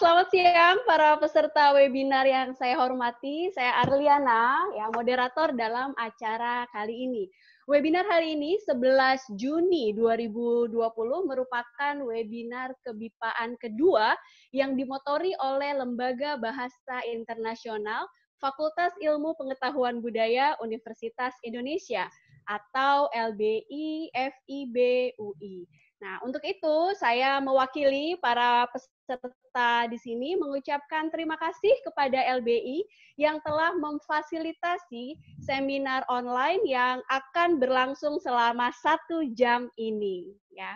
Selamat siang para peserta webinar yang saya hormati. Saya Arliana, ya moderator dalam acara kali ini. Webinar hari ini 11 Juni 2020 merupakan webinar kebipaan kedua yang dimotori oleh Lembaga Bahasa Internasional Fakultas Ilmu Pengetahuan Budaya Universitas Indonesia atau LBI FIB UI. Nah, untuk itu saya mewakili para peserta di sini mengucapkan terima kasih kepada LBI yang telah memfasilitasi seminar online yang akan berlangsung selama satu jam ini. Ya.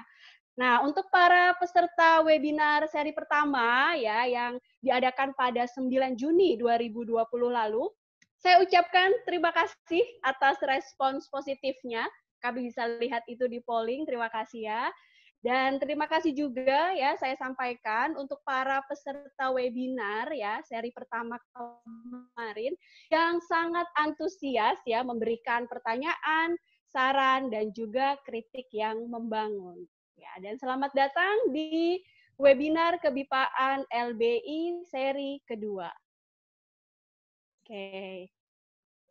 Nah, untuk para peserta webinar seri pertama ya yang diadakan pada 9 Juni 2020 lalu, saya ucapkan terima kasih atas respons positifnya. Kami bisa lihat itu di polling. Terima kasih ya. Dan terima kasih juga ya saya sampaikan untuk para peserta webinar ya seri pertama kemarin yang sangat antusias ya memberikan pertanyaan, saran dan juga kritik yang membangun. Ya, dan selamat datang di webinar kebipaan LBI seri kedua. Oke.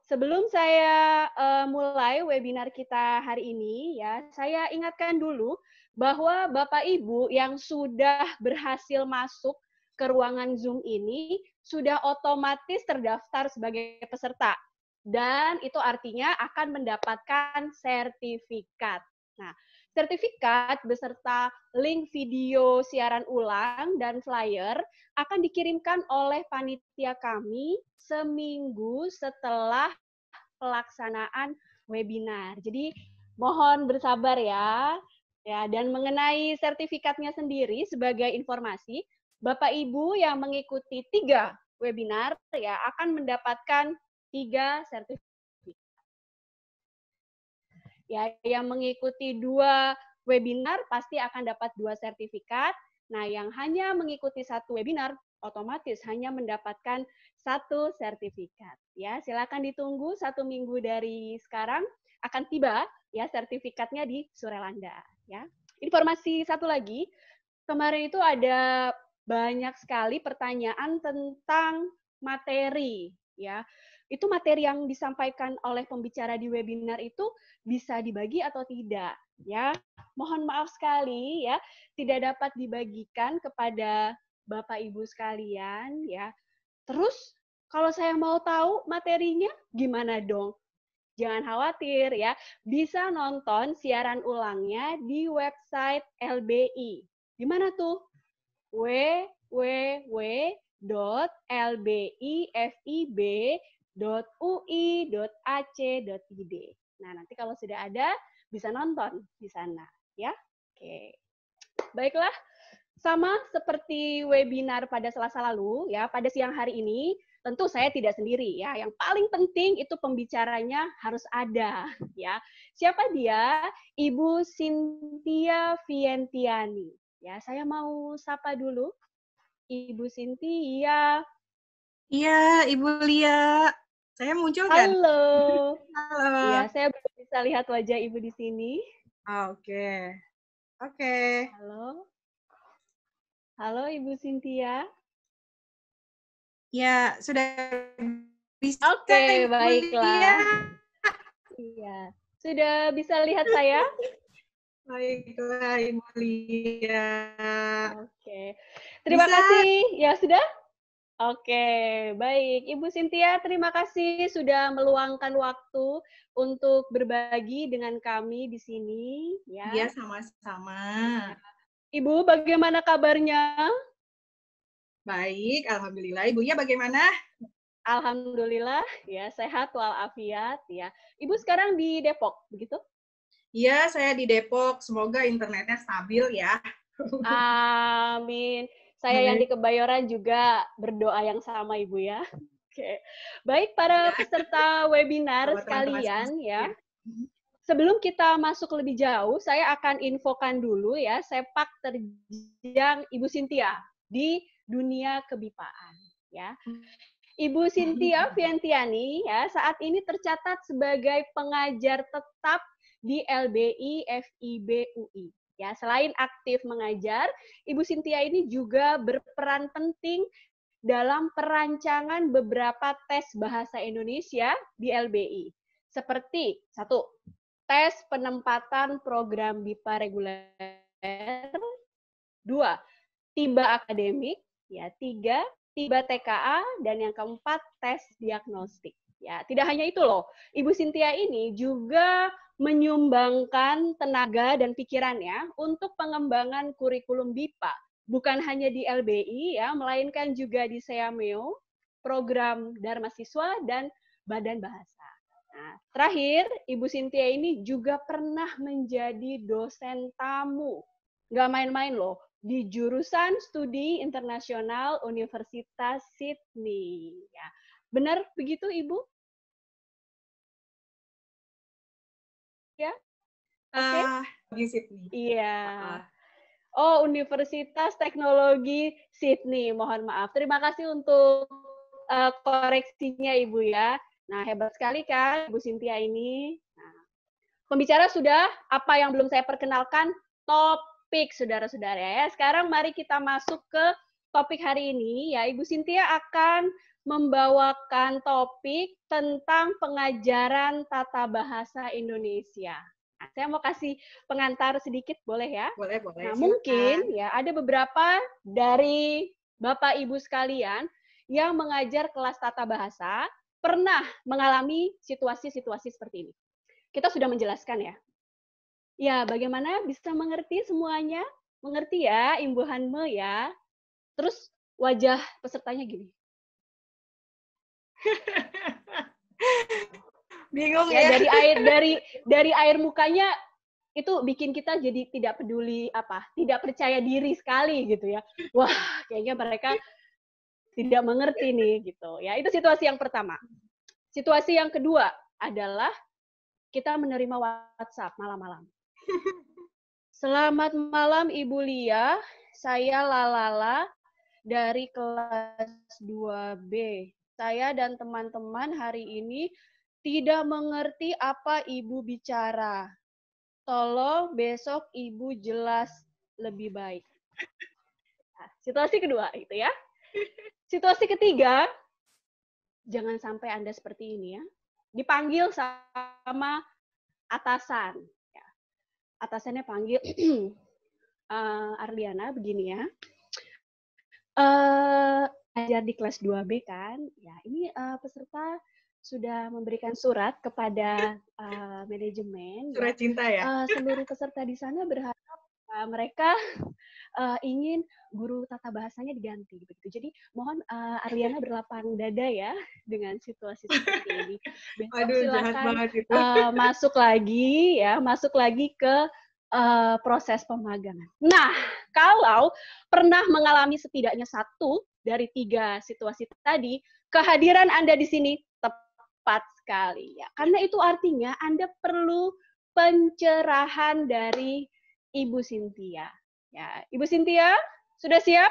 Sebelum saya uh, mulai webinar kita hari ini ya, saya ingatkan dulu bahwa Bapak Ibu yang sudah berhasil masuk ke ruangan Zoom ini sudah otomatis terdaftar sebagai peserta dan itu artinya akan mendapatkan sertifikat. Nah, sertifikat beserta link video siaran ulang dan flyer akan dikirimkan oleh panitia kami seminggu setelah pelaksanaan webinar. Jadi mohon bersabar ya. Ya, dan mengenai sertifikatnya sendiri sebagai informasi, Bapak Ibu yang mengikuti tiga webinar ya akan mendapatkan tiga sertifikat. Ya, yang mengikuti dua webinar pasti akan dapat dua sertifikat. Nah, yang hanya mengikuti satu webinar otomatis hanya mendapatkan satu sertifikat. Ya, silakan ditunggu satu minggu dari sekarang akan tiba ya sertifikatnya di Surelanda. ya. Informasi satu lagi, kemarin itu ada banyak sekali pertanyaan tentang materi ya. Itu materi yang disampaikan oleh pembicara di webinar itu bisa dibagi atau tidak ya. Mohon maaf sekali ya, tidak dapat dibagikan kepada Bapak Ibu sekalian ya. Terus kalau saya mau tahu materinya gimana dong? Jangan khawatir ya, bisa nonton siaran ulangnya di website LBI. Di mana tuh? www.lbifib.ui.ac.id. Nah, nanti kalau sudah ada bisa nonton di sana ya. Oke. Baiklah, sama seperti webinar pada Selasa lalu ya, pada siang hari ini Tentu saya tidak sendiri ya. Yang paling penting itu pembicaranya harus ada ya. Siapa dia? Ibu Cynthia Vientiani. Ya, saya mau sapa dulu. Ibu Cynthia. Iya, Ibu Lia. Saya muncul kan? Halo. Halo. Iya, saya bisa lihat wajah Ibu di sini. Ah, oke. Oh, Oke. Okay. Okay. Halo. Halo Ibu Cynthia ya sudah bisa. Oke, okay, baiklah. Iya. Ya. Sudah bisa lihat saya? Baiklah, Ibu Lia. Oke. Okay. Terima bisa. kasih. Ya, sudah? Oke, baik. Ibu Sintia, terima kasih sudah meluangkan waktu untuk berbagi dengan kami di sini. Ya, ya sama-sama. Iya. Ibu, bagaimana kabarnya? Baik, alhamdulillah. ibu ya bagaimana? Alhamdulillah, ya sehat walafiat ya. Ibu sekarang di Depok, begitu? Iya, saya di Depok. Semoga internetnya stabil ya. Amin. Saya Amin. yang di Kebayoran juga berdoa yang sama Ibu ya. Oke. Baik para iya. peserta webinar sekalian ya. Iya. Sebelum kita masuk lebih jauh, saya akan infokan dulu ya sepak terjang Ibu Sintia di dunia kebipaan ya. Hmm. Ibu Sintia Fiantiani hmm. ya saat ini tercatat sebagai pengajar tetap di LBI FIB UI. Ya, selain aktif mengajar, Ibu Sintia ini juga berperan penting dalam perancangan beberapa tes bahasa Indonesia di LBI. Seperti satu, tes penempatan program BIPA reguler. Dua, tiba akademik. Ya, tiga, tiba TKA, dan yang keempat tes diagnostik. Ya, tidak hanya itu loh. Ibu Sintia ini juga menyumbangkan tenaga dan pikirannya untuk pengembangan kurikulum BIPA. Bukan hanya di LBI ya, melainkan juga di Seameo, program Dharma Siswa dan Badan Bahasa. Nah, terakhir, Ibu Sintia ini juga pernah menjadi dosen tamu nggak main-main loh di jurusan studi internasional Universitas Sydney. Ya. Benar begitu Ibu? Ya? Okay. Uh, Sydney. Iya. Uh. Oh, Universitas Teknologi Sydney. Mohon maaf. Terima kasih untuk uh, koreksinya Ibu ya. Nah, hebat sekali kan Ibu Sintia ini. Nah, pembicara sudah, apa yang belum saya perkenalkan? Top topik, saudara-saudara. Ya, sekarang mari kita masuk ke topik hari ini. Ya, Ibu Sintia akan membawakan topik tentang pengajaran tata bahasa Indonesia. Nah, saya mau kasih pengantar sedikit, boleh ya? Boleh, boleh. Nah, mungkin ya ada beberapa dari Bapak Ibu sekalian yang mengajar kelas tata bahasa pernah mengalami situasi-situasi seperti ini. Kita sudah menjelaskan ya Ya, bagaimana bisa mengerti semuanya? Mengerti ya, imbuhanmu ya. Terus wajah pesertanya gini. Bingung ya, ya. Dari air dari dari air mukanya itu bikin kita jadi tidak peduli apa, tidak percaya diri sekali gitu ya. Wah, kayaknya mereka tidak mengerti nih gitu. Ya, itu situasi yang pertama. Situasi yang kedua adalah kita menerima WhatsApp malam-malam Selamat malam Ibu Lia, saya Lalala dari kelas 2B. Saya dan teman-teman hari ini tidak mengerti apa Ibu bicara. Tolong besok Ibu jelas lebih baik. Nah, situasi kedua itu ya. Situasi ketiga, jangan sampai Anda seperti ini ya. Dipanggil sama atasan atasannya panggil uh, eh, Arliana begini ya. Uh, ajar di kelas 2B kan. Ya, ini uh, peserta sudah memberikan surat kepada uh, manajemen. Ya. Surat cinta ya. Uh, seluruh peserta di sana berharap uh, mereka uh, ingin guru tata bahasanya diganti begitu. Jadi mohon uh, Ariana berlapang dada ya dengan situasi seperti ini. Aduh, silakan uh, masuk lagi ya, masuk lagi ke uh, proses pemagangan. Nah, kalau pernah mengalami setidaknya satu dari tiga situasi tadi, kehadiran Anda di sini tepat sekali ya. Karena itu artinya Anda perlu pencerahan dari Ibu Sintia. Ya, Ibu Sintia, sudah siap?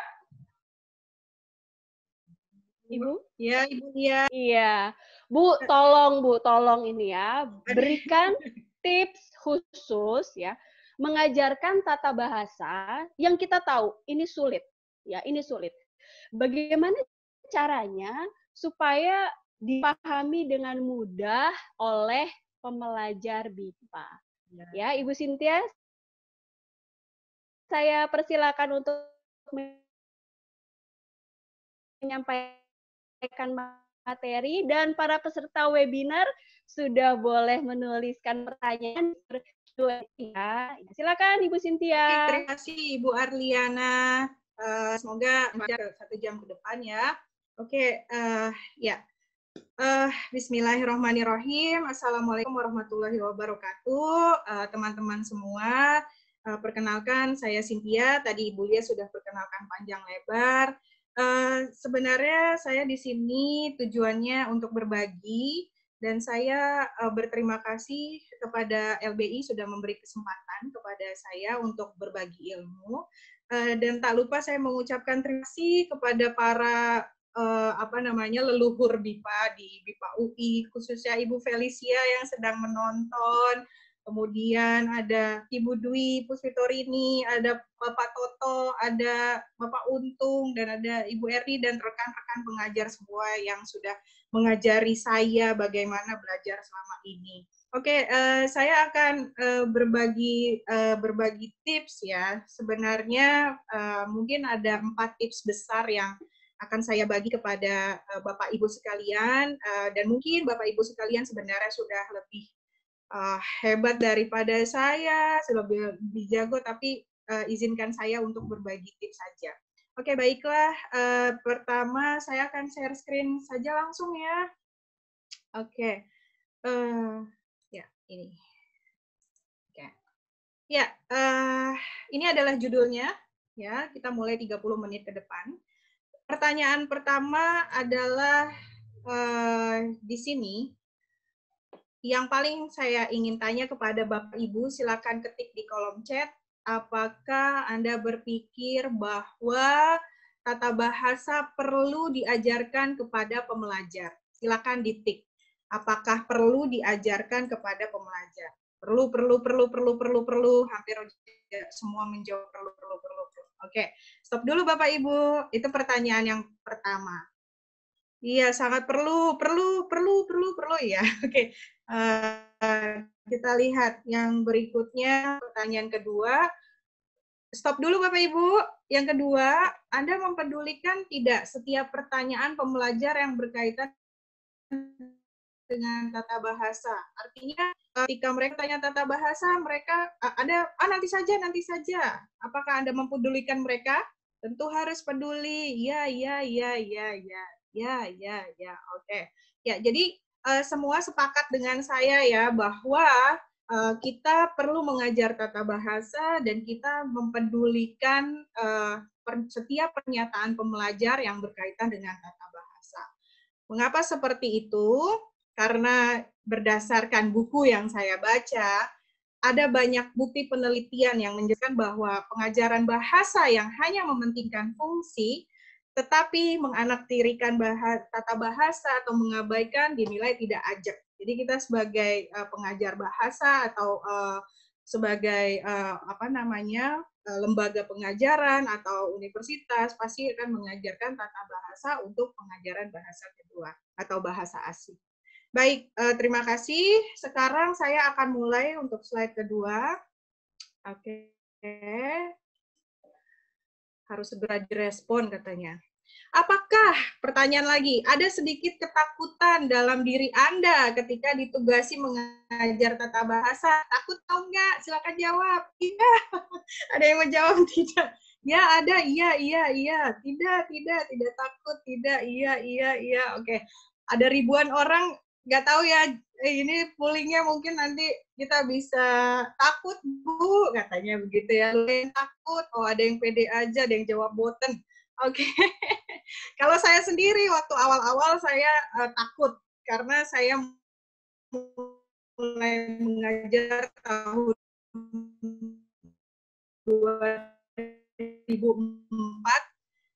Ibu? Ya, Ibu Lia. Iya. Bu, tolong Bu, tolong ini ya, berikan tips khusus ya, mengajarkan tata bahasa yang kita tahu ini sulit. Ya, ini sulit. Bagaimana caranya supaya dipahami dengan mudah oleh pemelajar BIPA? Ya. ya Ibu Sintia, saya persilakan untuk menyampaikan materi dan para peserta webinar sudah boleh menuliskan pertanyaan ya. Silakan Ibu Sintia. terima kasih Ibu Arliana. Uh, semoga satu jam ke depan ya. Oke, uh, ya. Uh, Bismillahirrahmanirrahim. Assalamualaikum warahmatullahi wabarakatuh, teman-teman uh, teman -teman semua. Uh, perkenalkan, saya Cynthia. Tadi Ibu Lia sudah perkenalkan panjang lebar. Uh, sebenarnya saya di sini tujuannya untuk berbagi dan saya uh, berterima kasih kepada LBI sudah memberi kesempatan kepada saya untuk berbagi ilmu uh, dan tak lupa saya mengucapkan terima kasih kepada para uh, apa namanya leluhur BIPA di BIPA UI khususnya Ibu Felicia yang sedang menonton kemudian ada Ibu Dwi Puspitorini, ada Bapak Toto, ada Bapak Untung, dan ada Ibu Erni dan rekan-rekan pengajar semua yang sudah mengajari saya bagaimana belajar selama ini. Oke, okay, uh, eh, saya akan uh, berbagi uh, berbagi tips ya. Sebenarnya uh, mungkin ada empat tips besar yang akan saya bagi kepada uh, Bapak Ibu sekalian uh, dan mungkin Bapak Ibu sekalian sebenarnya sudah lebih uh, hebat daripada saya, sudah lebih jago, tapi uh, izinkan saya untuk berbagi tips saja. Oke, baiklah. Uh, pertama, saya akan share screen saja langsung ya. Oke. Uh, ya, ini. Oke. Ya, uh, ini adalah judulnya. Ya, kita mulai 30 menit ke depan. Pertanyaan pertama adalah uh, di sini yang paling saya ingin tanya kepada Bapak Ibu, silakan ketik di kolom chat, apakah Anda berpikir bahwa tata bahasa perlu diajarkan kepada pemelajar? Silakan ditik. Apakah perlu diajarkan kepada pemelajar? Perlu, perlu, perlu, perlu, perlu, perlu, hampir semua menjawab perlu, perlu, perlu, perlu. Oke, stop dulu Bapak Ibu. Itu pertanyaan yang pertama. Iya, sangat perlu, perlu, perlu, perlu, perlu ya. Oke, Eh, kita lihat yang berikutnya, pertanyaan kedua. Stop dulu Bapak Ibu. Yang kedua, Anda mempedulikan tidak setiap pertanyaan pembelajar yang berkaitan dengan tata bahasa. Artinya ketika mereka tanya tata bahasa, mereka ada ah nanti saja, nanti saja. Apakah Anda mempedulikan mereka? Tentu harus peduli. Ya, ya, ya, ya, ya. Ya, ya, ya. Oke. Okay. Ya, jadi uh, semua sepakat dengan saya ya bahwa uh, kita perlu mengajar tata bahasa dan kita mempedulikan uh, per, setiap pernyataan pembelajar yang berkaitan dengan tata bahasa. Mengapa seperti itu? Karena berdasarkan buku yang saya baca, ada banyak bukti penelitian yang menunjukkan bahwa pengajaran bahasa yang hanya mementingkan fungsi tetapi menganaktirikan bahas, tata bahasa atau mengabaikan dinilai tidak ajak. Jadi kita sebagai uh, pengajar bahasa atau uh, sebagai uh, apa namanya uh, lembaga pengajaran atau universitas pasti akan mengajarkan tata bahasa untuk pengajaran bahasa kedua atau bahasa asing. Baik, uh, terima kasih. Sekarang saya akan mulai untuk slide kedua. Oke. Okay harus segera direspon katanya. Apakah, pertanyaan lagi, ada sedikit ketakutan dalam diri Anda ketika ditugasi mengajar tata bahasa? Takut atau enggak? Silakan jawab. Iya. ada yang menjawab tidak? Ya, ada. Iya, iya, iya. Tidak, tidak, tidak takut. Tidak, iya, iya, iya. Oke. Ada ribuan orang nggak tahu ya Eh, ini pulingnya mungkin nanti kita bisa takut bu katanya begitu ya lu yang takut oh ada yang pede aja ada yang jawab boten oke okay. kalau saya sendiri waktu awal-awal saya uh, takut karena saya mulai mengajar tahun 2004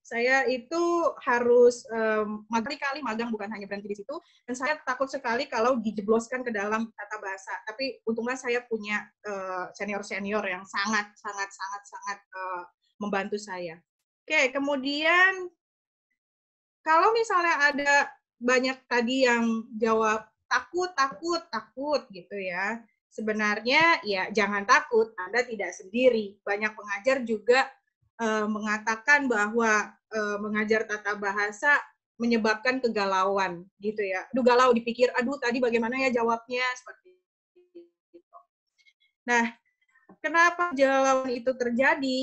saya itu harus um, kali magang bukan hanya berhenti di situ dan saya takut sekali kalau dijebloskan ke dalam tata bahasa tapi untungnya saya punya uh, eh, senior senior yang sangat sangat sangat sangat uh, membantu saya oke okay, kemudian kalau misalnya ada banyak tadi yang jawab takut takut takut gitu ya sebenarnya ya jangan takut anda tidak sendiri banyak pengajar juga Eh, mengatakan bahwa uh, mengajar tata bahasa menyebabkan kegalauan gitu ya. Aduh galau dipikir, aduh tadi bagaimana ya jawabnya seperti itu. Nah, kenapa kegalauan itu terjadi?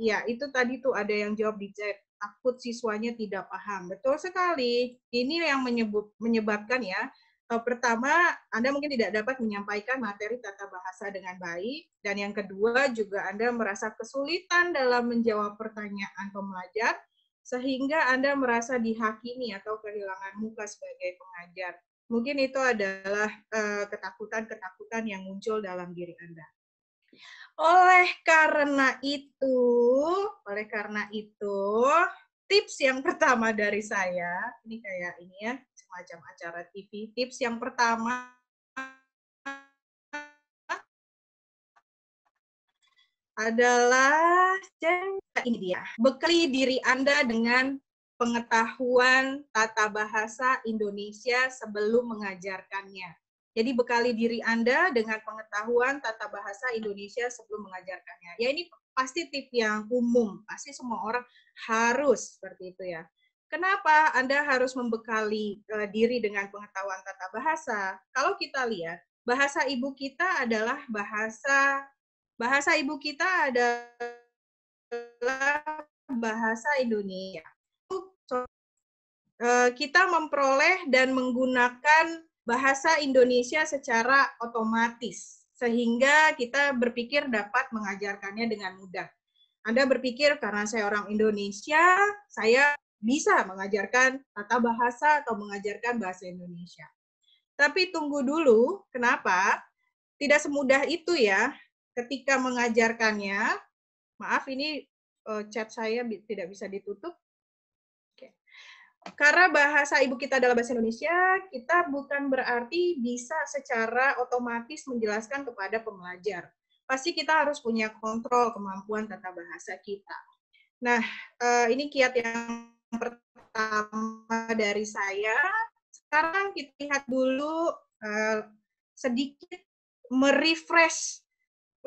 Ya, itu tadi tuh ada yang jawab di chat takut siswanya tidak paham. Betul sekali. Ini yang menyebut, menyebabkan ya pertama, Anda mungkin tidak dapat menyampaikan materi tata bahasa dengan baik, dan yang kedua juga Anda merasa kesulitan dalam menjawab pertanyaan pembelajar, sehingga Anda merasa dihakimi atau kehilangan muka sebagai pengajar. Mungkin itu adalah eh, ketakutan-ketakutan yang muncul dalam diri Anda. Oleh karena itu, oleh karena itu, tips yang pertama dari saya, ini kayak ini ya, macam acara TV. Tips yang pertama adalah ini dia. Bekali diri Anda dengan pengetahuan tata bahasa Indonesia sebelum mengajarkannya. Jadi bekali diri Anda dengan pengetahuan tata bahasa Indonesia sebelum mengajarkannya. Ya ini pasti tip yang umum, pasti semua orang harus seperti itu ya. Kenapa Anda harus membekali uh, diri dengan pengetahuan tata bahasa? Kalau kita lihat, bahasa ibu kita adalah bahasa bahasa ibu kita adalah bahasa Indonesia. Uh, kita memperoleh dan menggunakan bahasa Indonesia secara otomatis sehingga kita berpikir dapat mengajarkannya dengan mudah. Anda berpikir karena saya orang Indonesia, saya bisa mengajarkan tata bahasa atau mengajarkan bahasa Indonesia. Tapi tunggu dulu, kenapa? Tidak semudah itu ya ketika mengajarkannya. Maaf ini eh, chat saya tidak bisa ditutup. Karena bahasa ibu kita adalah bahasa Indonesia, kita bukan berarti bisa secara otomatis menjelaskan kepada pembelajar. Pasti kita harus punya kontrol kemampuan tata bahasa kita. Nah, eh, ini kiat yang pertama dari saya. Sekarang kita lihat dulu uh, sedikit merefresh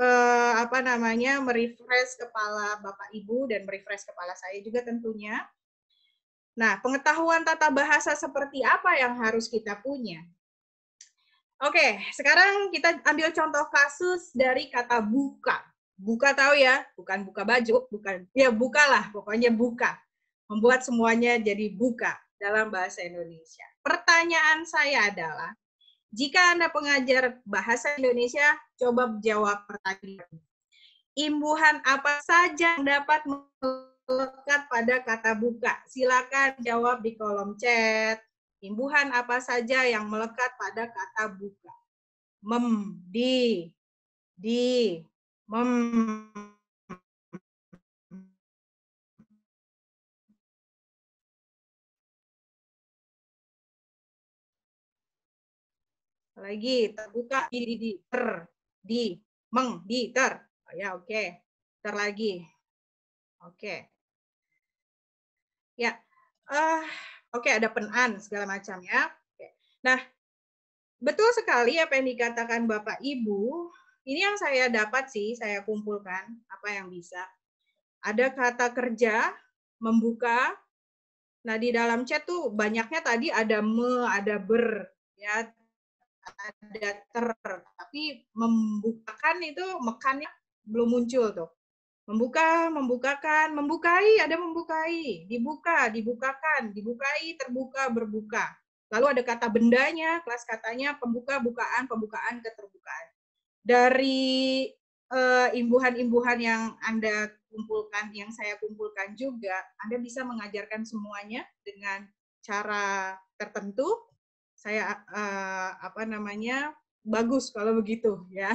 uh, apa namanya merefresh kepala Bapak Ibu dan merefresh kepala saya juga tentunya. Nah, pengetahuan tata bahasa seperti apa yang harus kita punya? Oke, sekarang kita ambil contoh kasus dari kata buka. Buka tahu ya, bukan buka baju, bukan ya bukalah, pokoknya buka membuat semuanya jadi buka dalam bahasa Indonesia. Pertanyaan saya adalah, jika Anda pengajar bahasa Indonesia, coba jawab pertanyaan. Imbuhan apa saja yang dapat melekat pada kata buka? Silakan jawab di kolom chat. Imbuhan apa saja yang melekat pada kata buka? Mem, di, di, mem, lagi terbuka di di, di ter di meng di ter oh, ya oke okay. ter lagi oke okay. ya uh, oke okay, ada penan segala macam ya okay. nah betul sekali apa yang dikatakan bapak ibu ini yang saya dapat sih saya kumpulkan apa yang bisa ada kata kerja membuka nah di dalam chat tuh banyaknya tadi ada me ada ber ya ada ter tapi membukakan itu mekannya belum muncul tuh membuka membukakan membukai ada membukai dibuka dibukakan dibukai terbuka berbuka lalu ada kata bendanya kelas katanya pembuka bukaan pembukaan keterbukaan dari eh, imbuhan-imbuhan yang anda kumpulkan yang saya kumpulkan juga anda bisa mengajarkan semuanya dengan cara tertentu saya uh, eh, apa namanya bagus kalau begitu ya.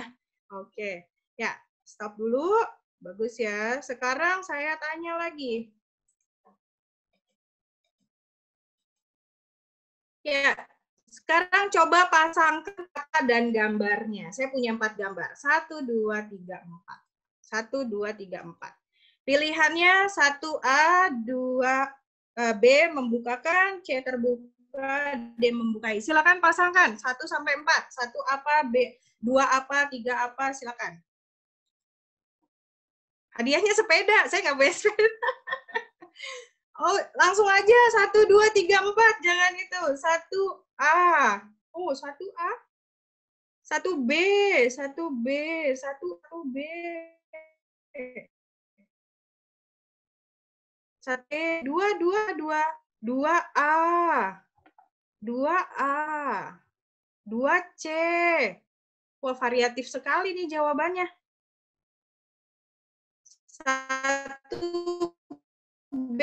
Oke, okay. ya stop dulu. Bagus ya. Sekarang saya tanya lagi. Ya, sekarang coba pasang kata dan gambarnya. Saya punya empat gambar. Satu, dua, tiga, empat. Satu, dua, tiga, empat. Pilihannya satu A, dua eh, B membukakan, C terbuka, D membuka. Silakan pasangkan satu sampai empat satu apa, B, dua apa, tiga apa, silakan. Hadiahnya sepeda, saya nggak boleh sepeda. oh, langsung aja satu dua tiga empat jangan itu. satu A. Oh, satu A. satu B, satu B, satu B. 1 dua dua dua 2 A. 2A, 2C. Wah, variatif sekali nih jawabannya. 1B,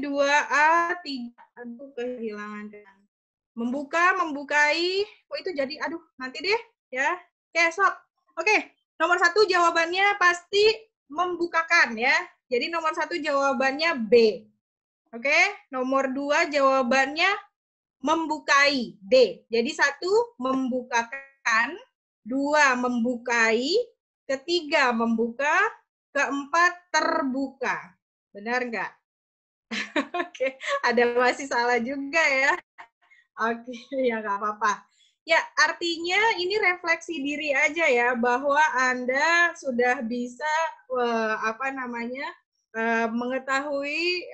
2A, 3. Aduh, kehilangan. Kan. Membuka, membukai. Oh, itu jadi, aduh, nanti deh. ya. Oke, sok. Oke, nomor satu jawabannya pasti membukakan ya. Jadi nomor satu jawabannya B. Oke, nomor dua jawabannya membukai D. Jadi satu membukakan, dua membukai, ketiga membuka, keempat terbuka. Benar nggak? Oke, ada masih salah juga ya. Oke, ya nggak apa-apa. Ya, artinya ini refleksi diri aja ya bahwa Anda sudah bisa eh, apa namanya? mengetahui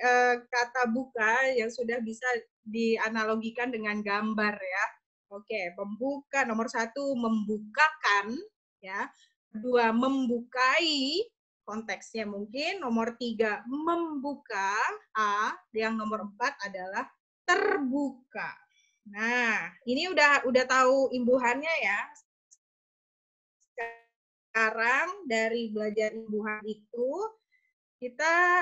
kata buka yang sudah bisa dianalogikan dengan gambar ya. Oke, membuka nomor satu membukakan ya, dua membukai konteksnya mungkin nomor tiga membuka a yang nomor empat adalah terbuka. Nah, ini udah udah tahu imbuhannya ya. Sekarang dari belajar imbuhan itu kita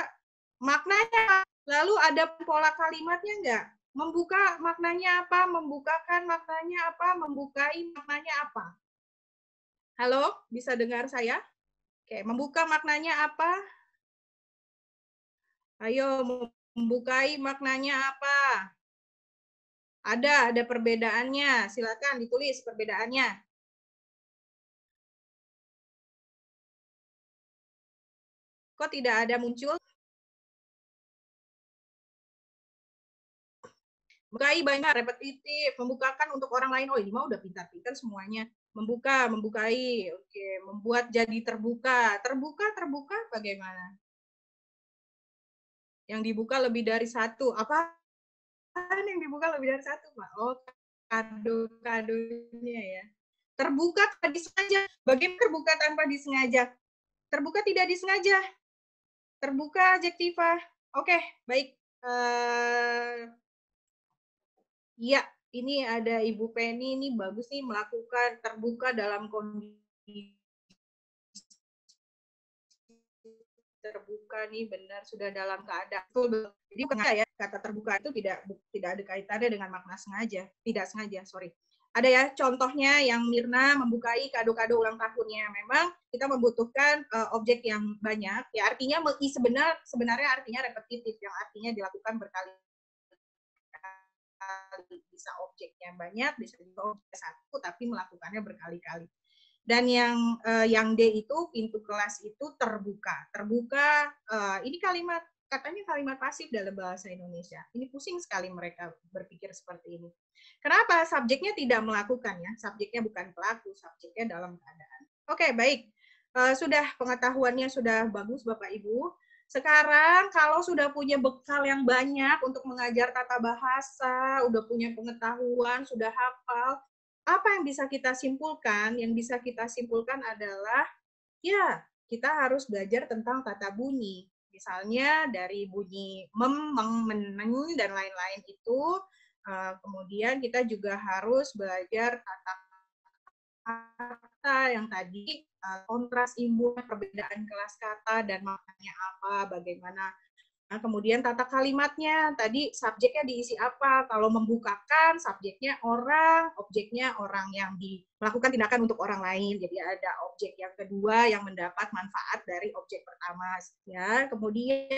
maknanya lalu ada pola kalimatnya enggak? Membuka maknanya apa? Membukakan maknanya apa? Membukai maknanya apa? Halo, bisa dengar saya? Oke, membuka maknanya apa? Ayo, membukai maknanya apa? Ada, ada perbedaannya. Silakan ditulis perbedaannya. kok tidak ada muncul? Bukai banyak, repetitif, membukakan untuk orang lain. Oh, ini mah udah pintar-pintar semuanya. Membuka, membukai, oke, membuat jadi terbuka. Terbuka, terbuka bagaimana? Yang dibuka lebih dari satu. Apa yang dibuka lebih dari satu, Pak? Oh, kado-kadonya ya. Terbuka tanpa disengaja. Bagaimana terbuka tanpa disengaja? Terbuka tidak disengaja. Terbuka adjektiva. Oke, okay, baik. Uh, ya, ini ada Ibu Penny, ini bagus nih melakukan terbuka dalam kondisi terbuka nih benar sudah dalam keadaan betul jadi bukan ya kata terbuka itu tidak tidak ada kaitannya dengan makna sengaja tidak sengaja sorry ada ya contohnya yang Mirna membukai kado-kado ulang tahunnya. Memang kita membutuhkan uh, objek yang banyak. Ya artinya sebenar sebenarnya artinya repetitif yang artinya dilakukan berkali kali bisa objeknya banyak, bisa juga objek satu tapi melakukannya berkali-kali. Dan yang uh, yang D itu pintu kelas itu terbuka. Terbuka uh, ini kalimat katanya kalimat pasif dalam bahasa Indonesia. Ini pusing sekali mereka berpikir seperti ini. Kenapa subjeknya tidak melakukan ya? Subjeknya bukan pelaku, subjeknya dalam keadaan. Oke, okay, baik. Uh, sudah pengetahuannya sudah bagus Bapak Ibu. Sekarang kalau sudah punya bekal yang banyak untuk mengajar tata bahasa, udah punya pengetahuan, sudah hafal, apa yang bisa kita simpulkan? Yang bisa kita simpulkan adalah ya, kita harus belajar tentang tata bunyi. Misalnya dari bunyi mem, meng, meneng, dan lain-lain itu. Eh, kemudian kita juga harus belajar tata kata yang tadi, eh, kontras imbuhan, perbedaan kelas kata dan maknanya apa, bagaimana Nah, kemudian tata kalimatnya, tadi subjeknya diisi apa? Kalau membukakan, subjeknya orang, objeknya orang yang di, melakukan tindakan untuk orang lain. Jadi ada objek yang kedua yang mendapat manfaat dari objek pertama. Ya, kemudian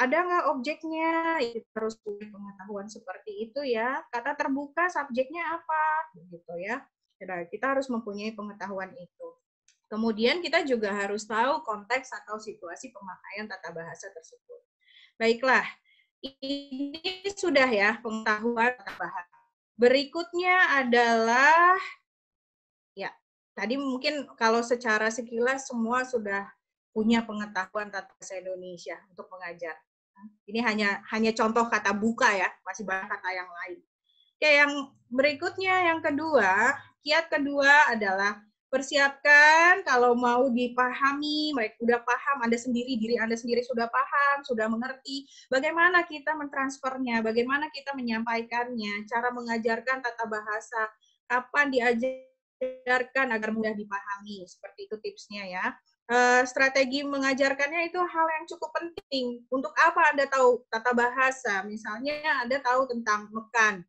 ada nggak objeknya? Itu harus punya pengetahuan seperti itu ya. Kata terbuka, subjeknya apa? Begitu ya. Nah, kita harus mempunyai pengetahuan itu. Kemudian kita juga harus tahu konteks atau situasi pemakaian tata bahasa tersebut. Baiklah, ini sudah ya pengetahuan tata bahasa. Berikutnya adalah ya, tadi mungkin kalau secara sekilas semua sudah punya pengetahuan tata bahasa Indonesia untuk mengajar. Ini hanya hanya contoh kata buka ya, masih banyak kata yang lain. Oke, yang berikutnya yang kedua, kiat kedua adalah persiapkan kalau mau dipahami, mereka sudah paham, Anda sendiri, diri Anda sendiri sudah paham, sudah mengerti, bagaimana kita mentransfernya, bagaimana kita menyampaikannya, cara mengajarkan tata bahasa, kapan diajarkan agar mudah dipahami, seperti itu tipsnya ya. Uh, strategi mengajarkannya itu hal yang cukup penting. Untuk apa Anda tahu tata bahasa? Misalnya Anda tahu tentang mekan,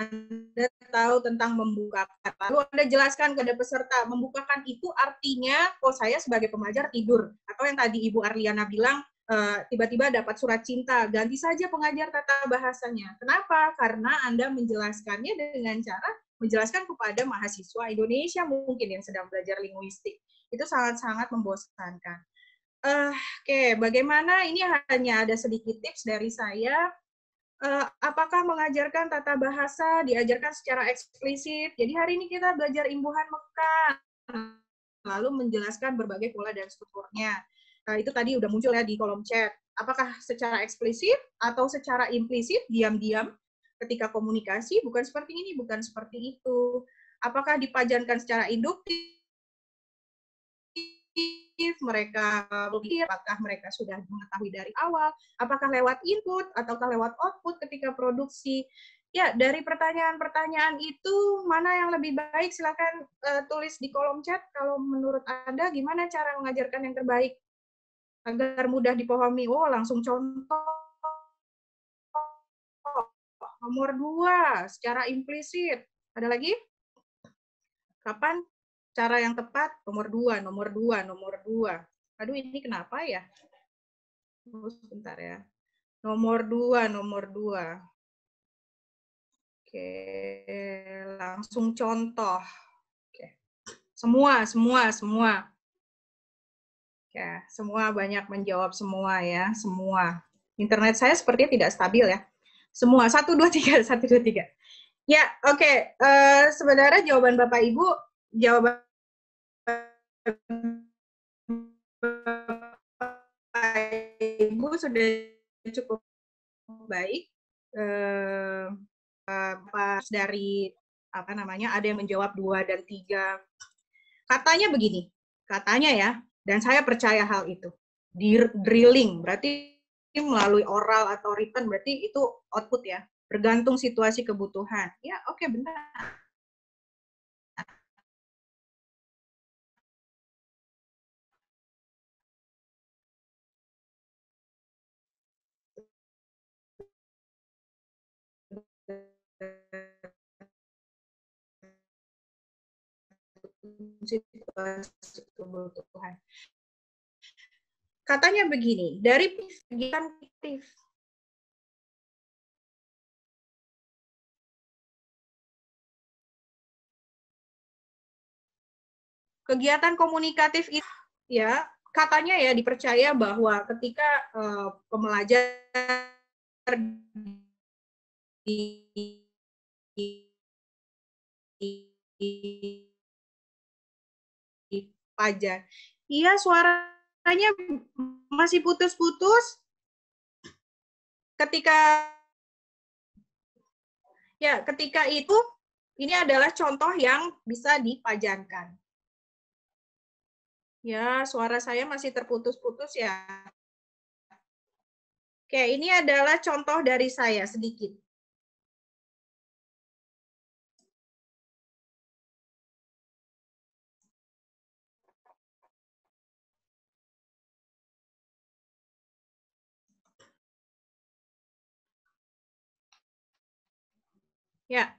anda tahu tentang membukakan. Lalu Anda jelaskan kepada peserta, membukakan itu artinya, oh saya sebagai pemajar tidur. Atau yang tadi Ibu Arliana bilang, eh, tiba-tiba e, dapat surat cinta, ganti saja pengajar tata bahasanya. Kenapa? Karena Anda menjelaskannya dengan cara menjelaskan kepada mahasiswa Indonesia mungkin yang sedang belajar linguistik. Itu sangat-sangat membosankan. Uh, Oke, okay. bagaimana ini hanya ada sedikit tips dari saya Eh, apakah mengajarkan tata bahasa diajarkan secara eksplisit. Jadi hari ini kita belajar imbuhan Mekah, lalu menjelaskan berbagai pola dan strukturnya. Nah, itu tadi udah muncul ya di kolom chat. Apakah secara eksplisit atau secara implisit, diam-diam ketika komunikasi, bukan seperti ini, bukan seperti itu. Apakah dipajankan secara induktif mereka berpikir, apakah mereka sudah mengetahui dari awal, apakah lewat input atau lewat output ketika produksi. Ya, dari pertanyaan-pertanyaan itu mana yang lebih baik silakan uh, tulis di kolom chat kalau menurut Anda gimana cara mengajarkan yang terbaik agar mudah dipahami. Oh, langsung contoh Nomor dua, secara implisit. Ada lagi? Kapan cara yang tepat nomor dua, nomor dua, nomor dua. Aduh ini kenapa ya? Oh, sebentar ya. Nomor dua, nomor dua. Oke, langsung contoh. Oke. Semua, semua, semua. oke semua banyak menjawab semua ya, semua. Internet saya sepertinya tidak stabil ya. Semua, satu, dua, tiga, satu, dua, tiga. Ya, oke. Okay. Uh, eh, sebenarnya jawaban Bapak Ibu jawaban Ibu sudah cukup baik. Eh, pas dari apa namanya ada yang menjawab dua dan tiga. Katanya begini, katanya ya, dan saya percaya hal itu. Drilling berarti melalui oral atau written berarti itu output ya, bergantung situasi kebutuhan. Ya, oke okay, benar. kebutuhan. Katanya begini, dari kegiatan fiktif kegiatan komunikatif itu ya katanya ya dipercaya bahwa ketika uh, di aja, Iya, suaranya masih putus-putus. Ketika ya, ketika itu ini adalah contoh yang bisa dipajankan. Ya, suara saya masih terputus-putus ya. Oke, ini adalah contoh dari saya sedikit. Ya.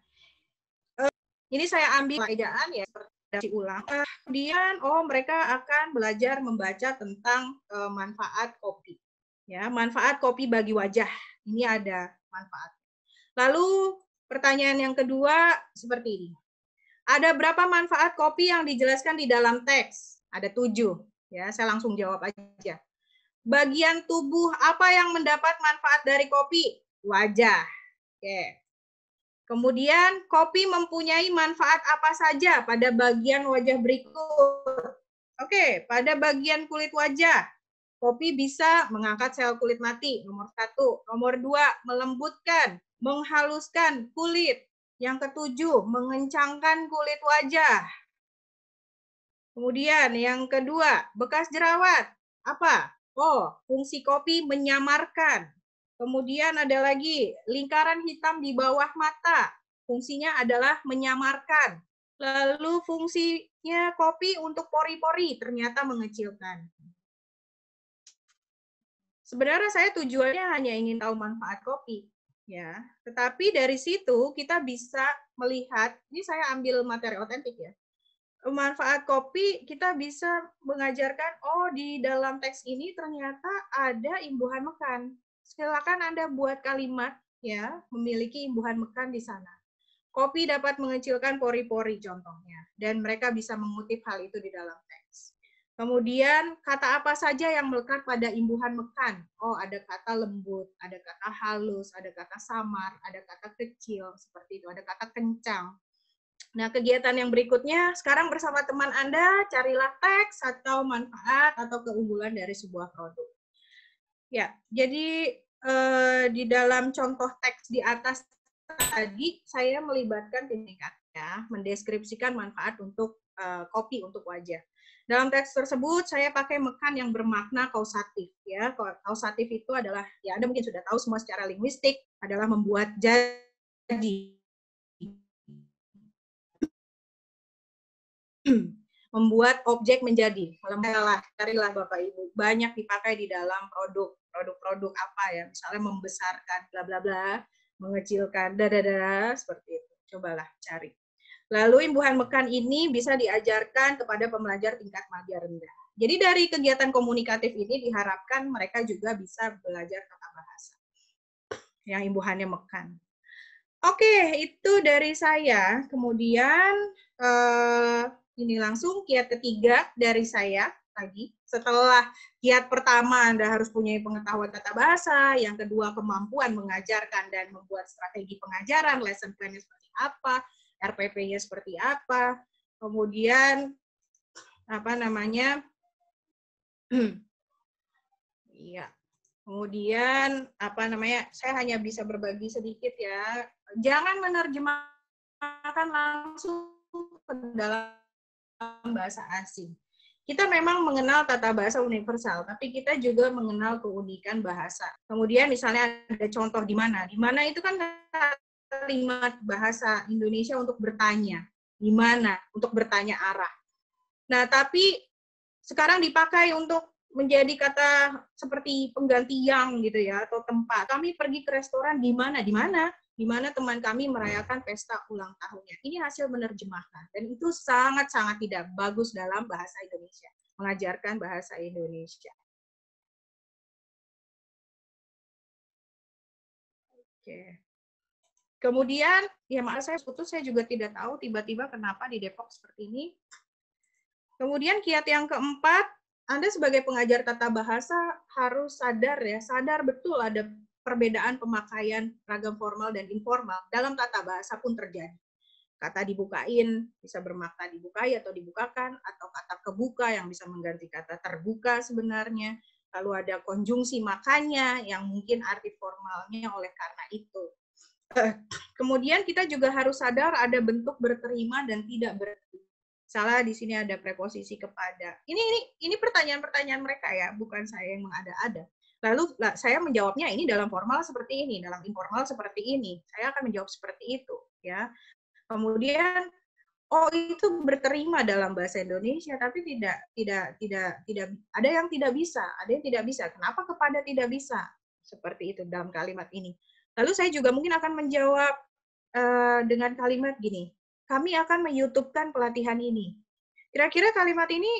Eh, ini saya ambil keadaan ya seperti ulang. kemudian oh mereka akan belajar membaca tentang uh, manfaat kopi. Ya, manfaat kopi bagi wajah. Ini ada manfaat. Lalu pertanyaan yang kedua seperti ini. Ada berapa manfaat kopi yang dijelaskan di dalam teks? Ada tujuh. Ya, saya langsung jawab aja. Bagian tubuh apa yang mendapat manfaat dari kopi? Wajah. Oke. Kemudian kopi mempunyai manfaat apa saja pada bagian wajah berikut. Oke, pada bagian kulit wajah, kopi bisa mengangkat sel kulit mati, nomor satu. Nomor dua, melembutkan, menghaluskan kulit. Yang ketujuh, mengencangkan kulit wajah. Kemudian yang kedua, bekas jerawat. Apa? Oh, fungsi kopi menyamarkan. Kemudian ada lagi lingkaran hitam di bawah mata. Fungsinya adalah menyamarkan. Lalu fungsinya kopi untuk pori-pori ternyata mengecilkan. Sebenarnya saya tujuannya hanya ingin tahu manfaat kopi, ya. Tetapi dari situ kita bisa melihat, ini saya ambil materi otentik ya. Manfaat kopi kita bisa mengajarkan, oh di dalam teks ini ternyata ada imbuhan mekan silakan Anda buat kalimat ya, memiliki imbuhan mekan di sana. Kopi dapat mengecilkan pori-pori contohnya, dan mereka bisa mengutip hal itu di dalam teks. Kemudian kata apa saja yang melekat pada imbuhan mekan? Oh, ada kata lembut, ada kata halus, ada kata samar, ada kata kecil, seperti itu, ada kata kencang. Nah, kegiatan yang berikutnya, sekarang bersama teman Anda, carilah teks atau manfaat atau keunggulan dari sebuah produk. Ya, jadi eh, di dalam contoh teks di atas tadi saya melibatkan tim tingkat ya, mendeskripsikan manfaat untuk eh, kopi untuk wajah. Dalam teks tersebut saya pakai mekan yang bermakna kausatif ya. Kausatif itu adalah ya Anda mungkin sudah tahu semua secara linguistik adalah membuat jadi membuat objek menjadi. Kalau carilah Bapak Ibu, banyak dipakai di dalam produk produk-produk apa ya, misalnya membesarkan bla bla bla, mengecilkan dadada seperti itu. Cobalah cari. Lalu imbuhan mekan ini bisa diajarkan kepada pembelajar tingkat madya rendah. Jadi dari kegiatan komunikatif ini diharapkan mereka juga bisa belajar tata bahasa. Yang imbuhannya mekan. Oke, itu dari saya. Kemudian eh, ini langsung kiat ketiga dari saya lagi setelah kiat pertama Anda harus punya pengetahuan tata bahasa, yang kedua kemampuan mengajarkan dan membuat strategi pengajaran, lesson plan-nya seperti apa, RPP-nya seperti apa, kemudian apa namanya, iya, kemudian apa namanya, saya hanya bisa berbagi sedikit ya, jangan menerjemahkan langsung ke dalam bahasa asing kita memang mengenal tata bahasa universal, tapi kita juga mengenal keunikan bahasa. Kemudian misalnya ada contoh di mana, di mana itu kan kalimat bahasa Indonesia untuk bertanya, di mana untuk bertanya arah. Nah, tapi sekarang dipakai untuk menjadi kata seperti pengganti yang gitu ya atau tempat. Kami pergi ke restoran di mana? Di mana? Di mana teman kami merayakan pesta ulang tahunnya. Ini hasil menerjemahkan dan itu sangat-sangat tidak bagus dalam bahasa Indonesia. Mengajarkan bahasa Indonesia. Oke. Kemudian, ya maaf saya putus, saya juga tidak tahu tiba-tiba kenapa di Depok seperti ini. Kemudian kiat yang keempat, anda sebagai pengajar tata bahasa harus sadar ya, sadar betul ada perbedaan pemakaian ragam formal dan informal dalam tata bahasa pun terjadi. Kata dibukain bisa bermakna dibukai atau dibukakan, atau kata kebuka yang bisa mengganti kata terbuka sebenarnya. Lalu ada konjungsi makanya yang mungkin arti formalnya oleh karena itu. Eh, kemudian kita juga harus sadar ada bentuk berterima dan tidak berterima salah di sini ada preposisi kepada. Ini ini ini pertanyaan-pertanyaan mereka ya, bukan saya yang mengada-ada. Lalu lah, saya menjawabnya ini dalam formal seperti ini, dalam informal seperti ini. Saya akan menjawab seperti itu, ya. Kemudian oh itu berterima dalam bahasa Indonesia tapi tidak tidak tidak tidak ada yang tidak bisa, ada yang tidak bisa. Kenapa kepada tidak bisa? Seperti itu dalam kalimat ini. Lalu saya juga mungkin akan menjawab uh, dengan kalimat gini kami akan menyutupkan pelatihan ini. Kira-kira kalimat ini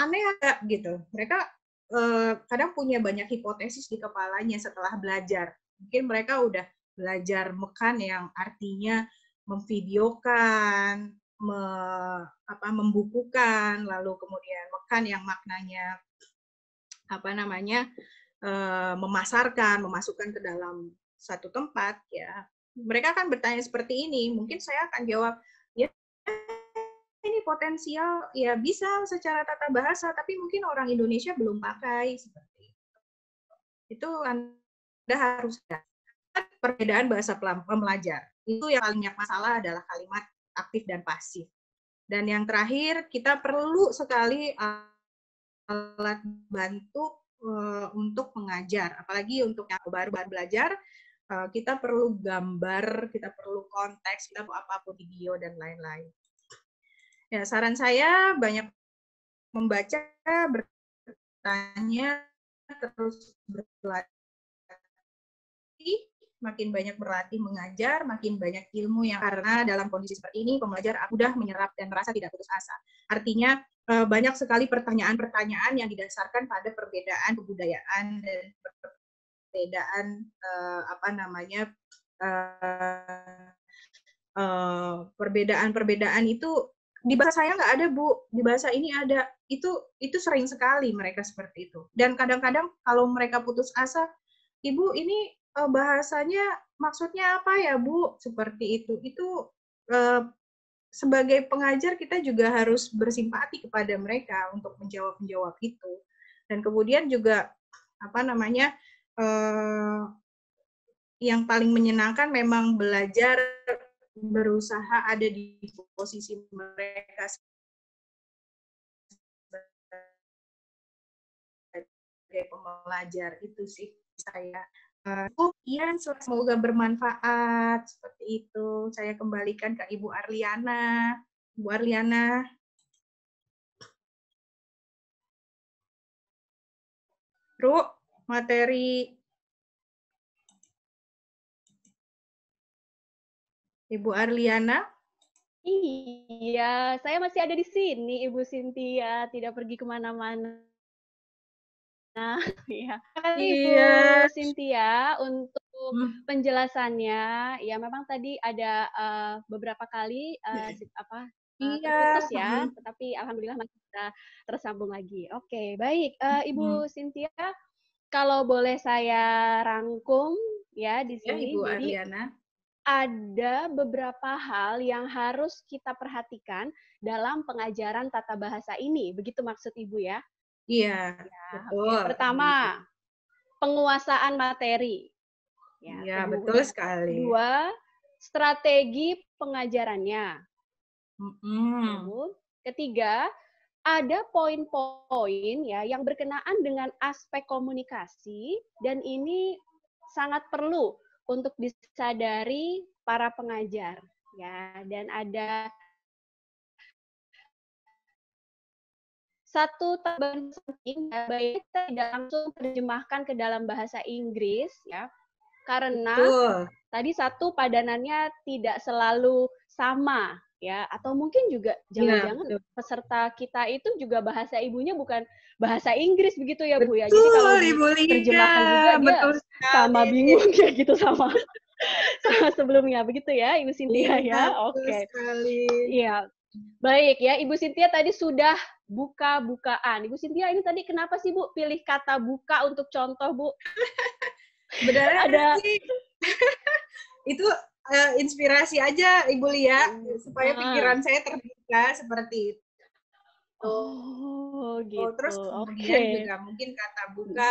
aneh agak gitu. Mereka eh, kadang punya banyak hipotesis di kepalanya setelah belajar. Mungkin mereka udah belajar mekan yang artinya memvideokan, me, apa, membukukan, lalu kemudian mekan yang maknanya apa namanya eh, memasarkan, memasukkan ke dalam satu tempat, ya mereka akan bertanya seperti ini. Mungkin saya akan jawab, ini potensial ya bisa secara tata bahasa tapi mungkin orang Indonesia belum pakai seperti itu. Itu Anda harus perbedaan bahasa pelajar. Itu yang paling banyak masalah adalah kalimat aktif dan pasif. Dan yang terakhir kita perlu sekali alat bantu eh, untuk mengajar, apalagi untuk yang baru-baru belajar eh, kita perlu gambar, kita perlu konteks, kita perlu apapun video dan lain-lain. Ya, saran saya banyak membaca, bertanya, terus berlatih, makin banyak berlatih mengajar, makin banyak ilmu yang karena dalam kondisi seperti ini pembelajar sudah menyerap dan merasa tidak putus asa. Artinya eh, banyak sekali pertanyaan-pertanyaan yang didasarkan pada perbedaan kebudayaan dan perbedaan eh, apa namanya eh, perbedaan-perbedaan itu di bahasa saya nggak ada bu di bahasa ini ada itu itu sering sekali mereka seperti itu dan kadang-kadang kalau mereka putus asa ibu ini uh, bahasanya maksudnya apa ya bu seperti itu itu uh, sebagai pengajar kita juga harus bersimpati kepada mereka untuk menjawab menjawab itu dan kemudian juga apa namanya uh, yang paling menyenangkan memang belajar berusaha ada di posisi mereka sebagai pembelajar itu sih saya eh, Oh iya, semoga bermanfaat seperti itu. Saya kembalikan ke Ibu Arliana. Ibu Arliana, Ru, materi Ibu Arliana? Iya, saya masih ada di sini, Ibu Sintia, tidak pergi kemana-mana. Nah, iya. Ibu iya. Ibu Sintia untuk hmm. penjelasannya. Ya, memang tadi ada uh, beberapa kali uh, apa Uh, iya. terputus ya, tetapi alhamdulillah masih bisa tersambung lagi. Oke, baik, uh, Ibu hmm. Sintia, kalau boleh saya rangkum ya di ya, sini. Ya, Ibu Ariana ada beberapa hal yang harus kita perhatikan dalam pengajaran tata bahasa ini. Begitu maksud Ibu ya? Iya. Ya, betul. Okay. Pertama, penguasaan materi. Ya, ya betul sekali. Dua, strategi pengajarannya. Mm-hmm. Ketiga, ada poin-poin ya yang berkenaan dengan aspek komunikasi dan ini sangat perlu untuk disadari para pengajar ya dan ada satu taban penting ya, baik kita tidak langsung terjemahkan ke dalam bahasa Inggris ya karena Betul. tadi satu padanannya tidak selalu sama ya atau mungkin juga iya, jangan-jangan ya, peserta kita itu juga bahasa ibunya bukan bahasa Inggris begitu ya Bu ya. Jadi kalau Ibu terjemahkan juga betul dia sama bingung ya gitu sama sama sebelumnya begitu ya Ibu Cynthia iya, ya. Oke. Okay. Iya. Baik ya, Ibu Cynthia tadi sudah buka-bukaan. Ibu Cynthia ini tadi kenapa sih Bu pilih kata buka untuk contoh Bu? Benar ada itu uh, inspirasi aja Ibu Lia hmm. supaya ah. pikiran saya terbuka seperti itu. Oh, oh gitu. Terus kemudian okay. juga mungkin kata buka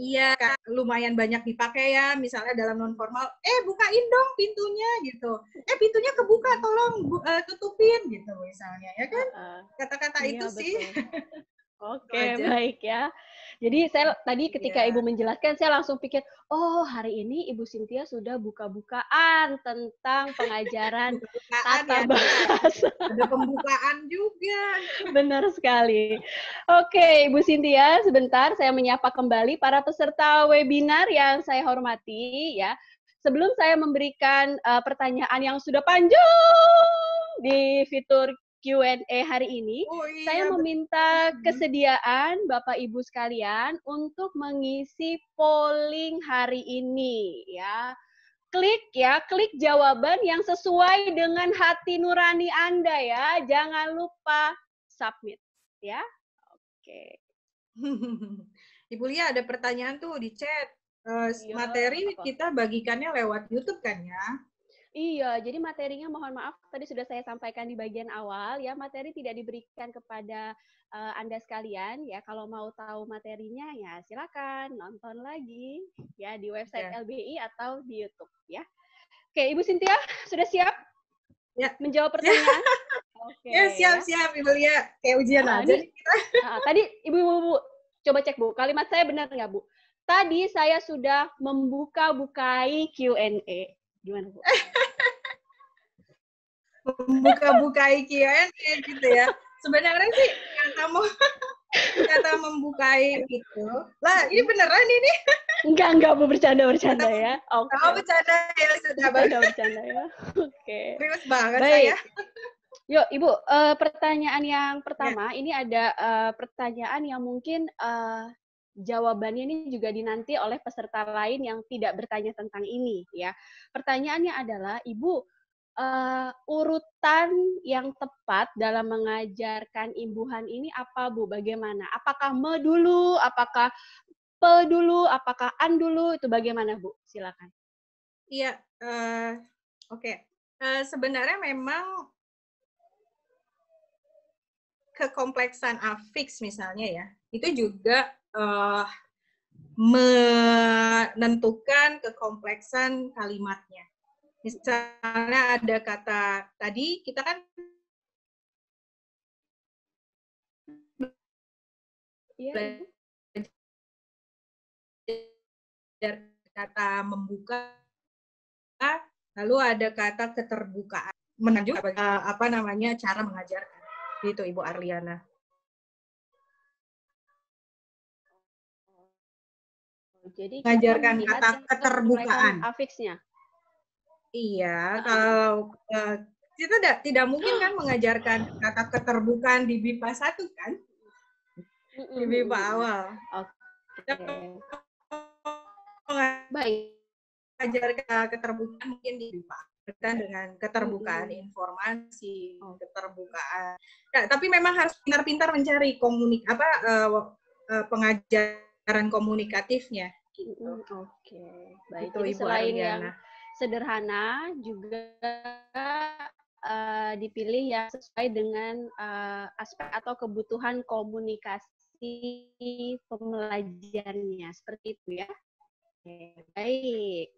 Iya, lumayan banyak dipakai ya. Misalnya dalam non formal, eh bukain dong pintunya gitu. Eh pintunya kebuka, tolong bu uh, tutupin gitu misalnya ya kan. Kata-kata uh, iya, itu sih. Oke, okay, baik ya. Jadi saya tadi ketika yeah. Ibu menjelaskan saya langsung pikir, oh hari ini Ibu Sintia sudah buka-bukaan tentang pengajaran bukaan tata ya. bahasa. Ada pembukaan juga. Benar sekali. Oke, Ibu Sintia, sebentar saya menyapa kembali para peserta webinar yang saya hormati ya. Sebelum saya memberikan uh, pertanyaan yang sudah panjang di fitur Q&A hari ini, oh, iya, saya meminta kesediaan Bapak Ibu sekalian untuk mengisi polling hari ini ya. Klik ya, klik jawaban yang sesuai dengan hati nurani Anda ya. Jangan lupa submit ya. Oke. Ibu Lia ada pertanyaan tuh di chat. Uh, materi kita bagikannya lewat YouTube kan ya? Iya, jadi materinya mohon maaf tadi sudah saya sampaikan di bagian awal ya materi tidak diberikan kepada uh, Anda sekalian ya kalau mau tahu materinya ya silakan nonton lagi ya di website yeah. LBI atau di YouTube ya. Oke, Ibu Sintia sudah siap? Ya. Menjawab pertanyaan? Oke. ya, siap-siap ya. Ibu Lia. Kayak ujian nah, aja. nah, tadi Ibu, Ibu, Ibu coba cek Bu, kalimat saya benar nggak Bu? Tadi saya sudah membuka-bukai Q&A Gimana, Bu? Membuka-buka IQN ya, gitu ya. Sebenarnya sih kata mau kata membukai itu Lah, ini beneran ini? Enggak, enggak mau ya. ya, bercanda bercanda ya. Oke. Okay. Oh, bercanda ya sudah bercanda bercanda ya. Oke. Okay. Serius banget Baik. saya. Yuk, Ibu, uh, pertanyaan yang pertama ya. ini ada uh, pertanyaan yang mungkin uh, jawabannya ini juga dinanti oleh peserta lain yang tidak bertanya tentang ini ya. Pertanyaannya adalah Ibu uh, urutan yang tepat dalam mengajarkan imbuhan ini apa Bu? Bagaimana? Apakah me dulu, apakah pe dulu, apakah an dulu itu bagaimana Bu? Silakan. Iya, uh, oke. Okay. Uh, eh, sebenarnya memang kekompleksan afiks misalnya ya itu juga uh, menentukan kekompleksan kalimatnya. Misalnya ada kata tadi kita kan iya. belajar kata membuka, lalu ada kata keterbukaan, menunjuk apa, gitu? eh, apa namanya cara mengajarkan. Itu Ibu Arliana. Jadi mengajarkan kata keterbukaan. Afiksnya. Iya, kalau uh, kita tidak tidak mungkin kan mengajarkan kata keterbukaan di BIPA satu kan? Di BIPA awal. Oke. Okay. Baik. Ajarkan keterbukaan mungkin di BIPA berkaitan dengan keterbukaan hmm. informasi, oh. keterbukaan. Nah, tapi memang harus pintar-pintar mencari komunik apa uh, uh, pengajaran komunikatifnya gitu. Mm, Oke. Okay. Baik. Itu Jadi Ibu selain Ariana. yang nah. sederhana juga uh, dipilih yang sesuai dengan uh, aspek atau kebutuhan komunikasi pembelajarannya seperti itu ya. Oke, Baik.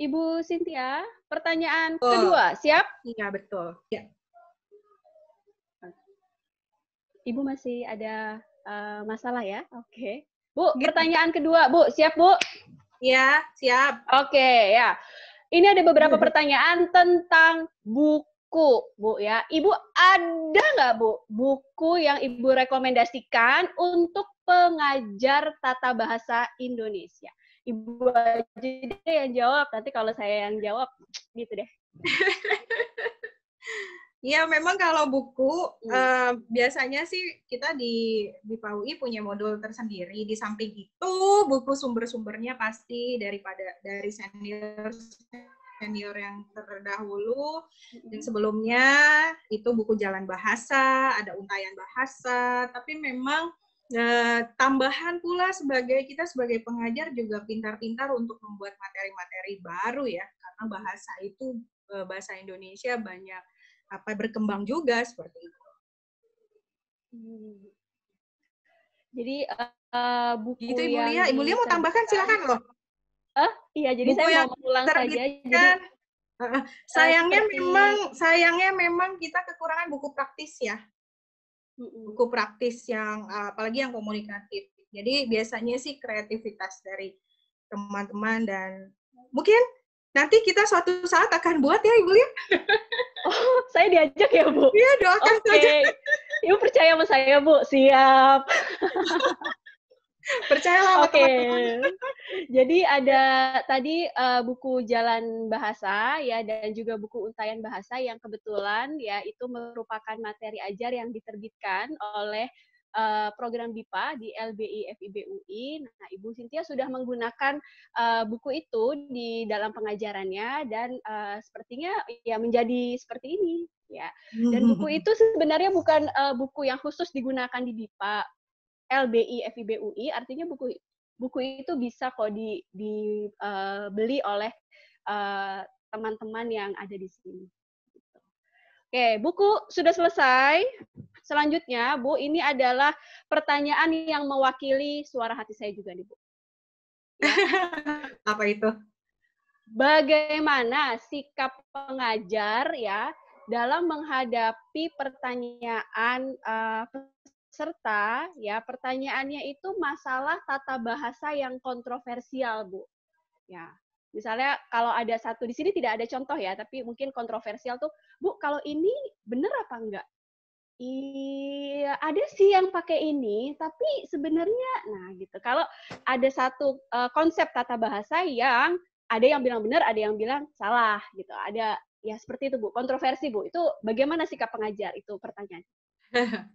Ibu Sintia, pertanyaan oh. kedua, siap? Iya, betul. Ya. Ibu masih ada uh, masalah ya? Oke. Okay. Bu, gitu. pertanyaan kedua, Bu. Siap, Bu? Ya, siap. Oke, okay, ya. Ini ada beberapa hmm. pertanyaan tentang buku, Bu ya. Ibu ada nggak, Bu, buku yang Ibu rekomendasikan untuk pengajar tata bahasa Indonesia? Ibu aja deh yang jawab. Nanti kalau saya yang jawab, gitu deh. Ya memang kalau buku hmm. eh, biasanya sih kita di di PAUI punya modul tersendiri. Di samping itu buku sumber-sumbernya pasti daripada dari senior senior yang terdahulu hmm. dan sebelumnya itu buku jalan bahasa, ada untayan bahasa, tapi memang eh, tambahan pula sebagai kita sebagai pengajar juga pintar-pintar untuk membuat materi-materi baru ya karena bahasa itu eh, bahasa Indonesia banyak apa berkembang juga seperti itu. Hmm. Jadi uh, buku itu Ibu Lia, Ibu Lia mau tambahkan silakan loh. Uh, iya, jadi buku saya yang mau ulang saja. Jadi, uh, sayangnya uh, seperti... memang sayangnya memang kita kekurangan buku praktis ya. Buku praktis yang uh, apalagi yang komunikatif. Jadi biasanya sih kreativitas dari teman-teman dan mungkin Nanti kita suatu saat akan buat ya, Ibu ya. Oh, saya diajak ya, Bu? Iya, doakan okay. saja. Ibu percaya sama saya, Bu? Siap. Percayalah sama Okay. Jadi ada tadi uh, buku Jalan Bahasa ya dan juga buku Untayan Bahasa yang kebetulan ya itu merupakan materi ajar yang diterbitkan oleh uh, program BIPA di LBI FIB UI. Nah, Ibu Sintia sudah menggunakan uh, buku itu di dalam pengajarannya dan uh, sepertinya ya menjadi seperti ini ya. Dan buku hmm. itu sebenarnya bukan uh, buku yang khusus digunakan di BIPA LBI FIB UI, artinya buku buku itu bisa kok di dibeli uh, oleh teman-teman uh, teman -teman yang ada di sini. Oke, buku sudah selesai. Selanjutnya, Bu, ini adalah pertanyaan yang mewakili suara hati saya juga nih, Bu. Ya. Apa itu? Bagaimana sikap pengajar ya dalam menghadapi pertanyaan uh, peserta ya, pertanyaannya itu masalah tata bahasa yang kontroversial, Bu. Ya. Misalnya kalau ada satu di sini tidak ada contoh ya, tapi mungkin kontroversial tuh, Bu, kalau ini benar apa enggak? Iya, ada sih yang pakai ini, tapi sebenarnya nah gitu. Kalau ada satu uh, konsep tata bahasa yang ada yang bilang benar, ada yang bilang salah gitu. Ada ya seperti itu, Bu. Kontroversi, Bu. Itu bagaimana sikap pengajar? Itu pertanyaan.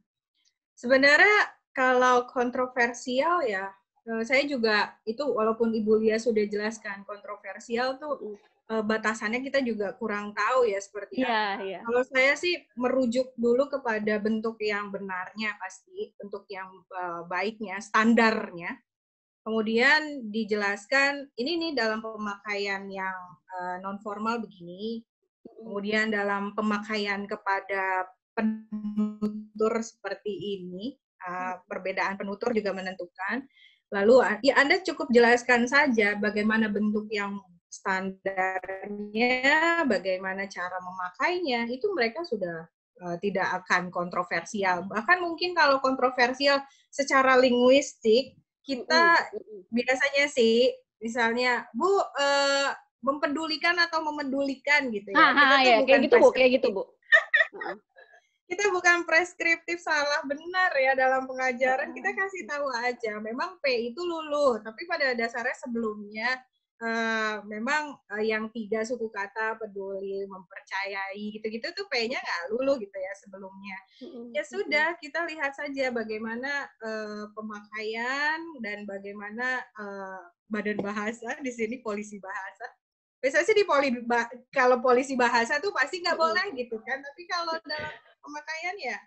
sebenarnya kalau kontroversial ya Eh, saya juga itu walaupun Ibu Lia sudah jelaskan kontroversial tuh eh, batasannya kita juga kurang tahu ya seperti yeah, apa. Yeah. Kalau saya sih merujuk dulu kepada bentuk yang benarnya pasti, bentuk yang eh, baiknya, standarnya. Kemudian dijelaskan ini nih dalam pemakaian yang non formal begini. Kemudian dalam pemakaian kepada penutur seperti ini, perbedaan penutur juga menentukan. Lalu ah, ya Anda cukup jelaskan saja bagaimana bentuk yang standarnya, bagaimana cara memakainya, itu mereka sudah eh, tidak akan kontroversial. Bahkan mungkin kalau kontroversial secara linguistik, kita biasanya sih misalnya, Bu uh, mempedulikan atau memedulikan gitu ya. Ha, ha, kita ya gitu, kayak gitu Bu, kayak gitu Bu kita bukan preskriptif salah benar ya dalam pengajaran kita kasih tahu aja memang P itu lulu tapi pada dasarnya sebelumnya uh, memang uh, yang tiga suku kata peduli mempercayai gitu-gitu tuh P-nya nggak lulu gitu ya sebelumnya ya sudah kita lihat saja bagaimana uh, pemakaian dan bagaimana uh, badan bahasa di sini polisi bahasa biasanya sih di poli kalau polisi bahasa tuh pasti nggak boleh gitu kan tapi kalau dalam pemakaian ya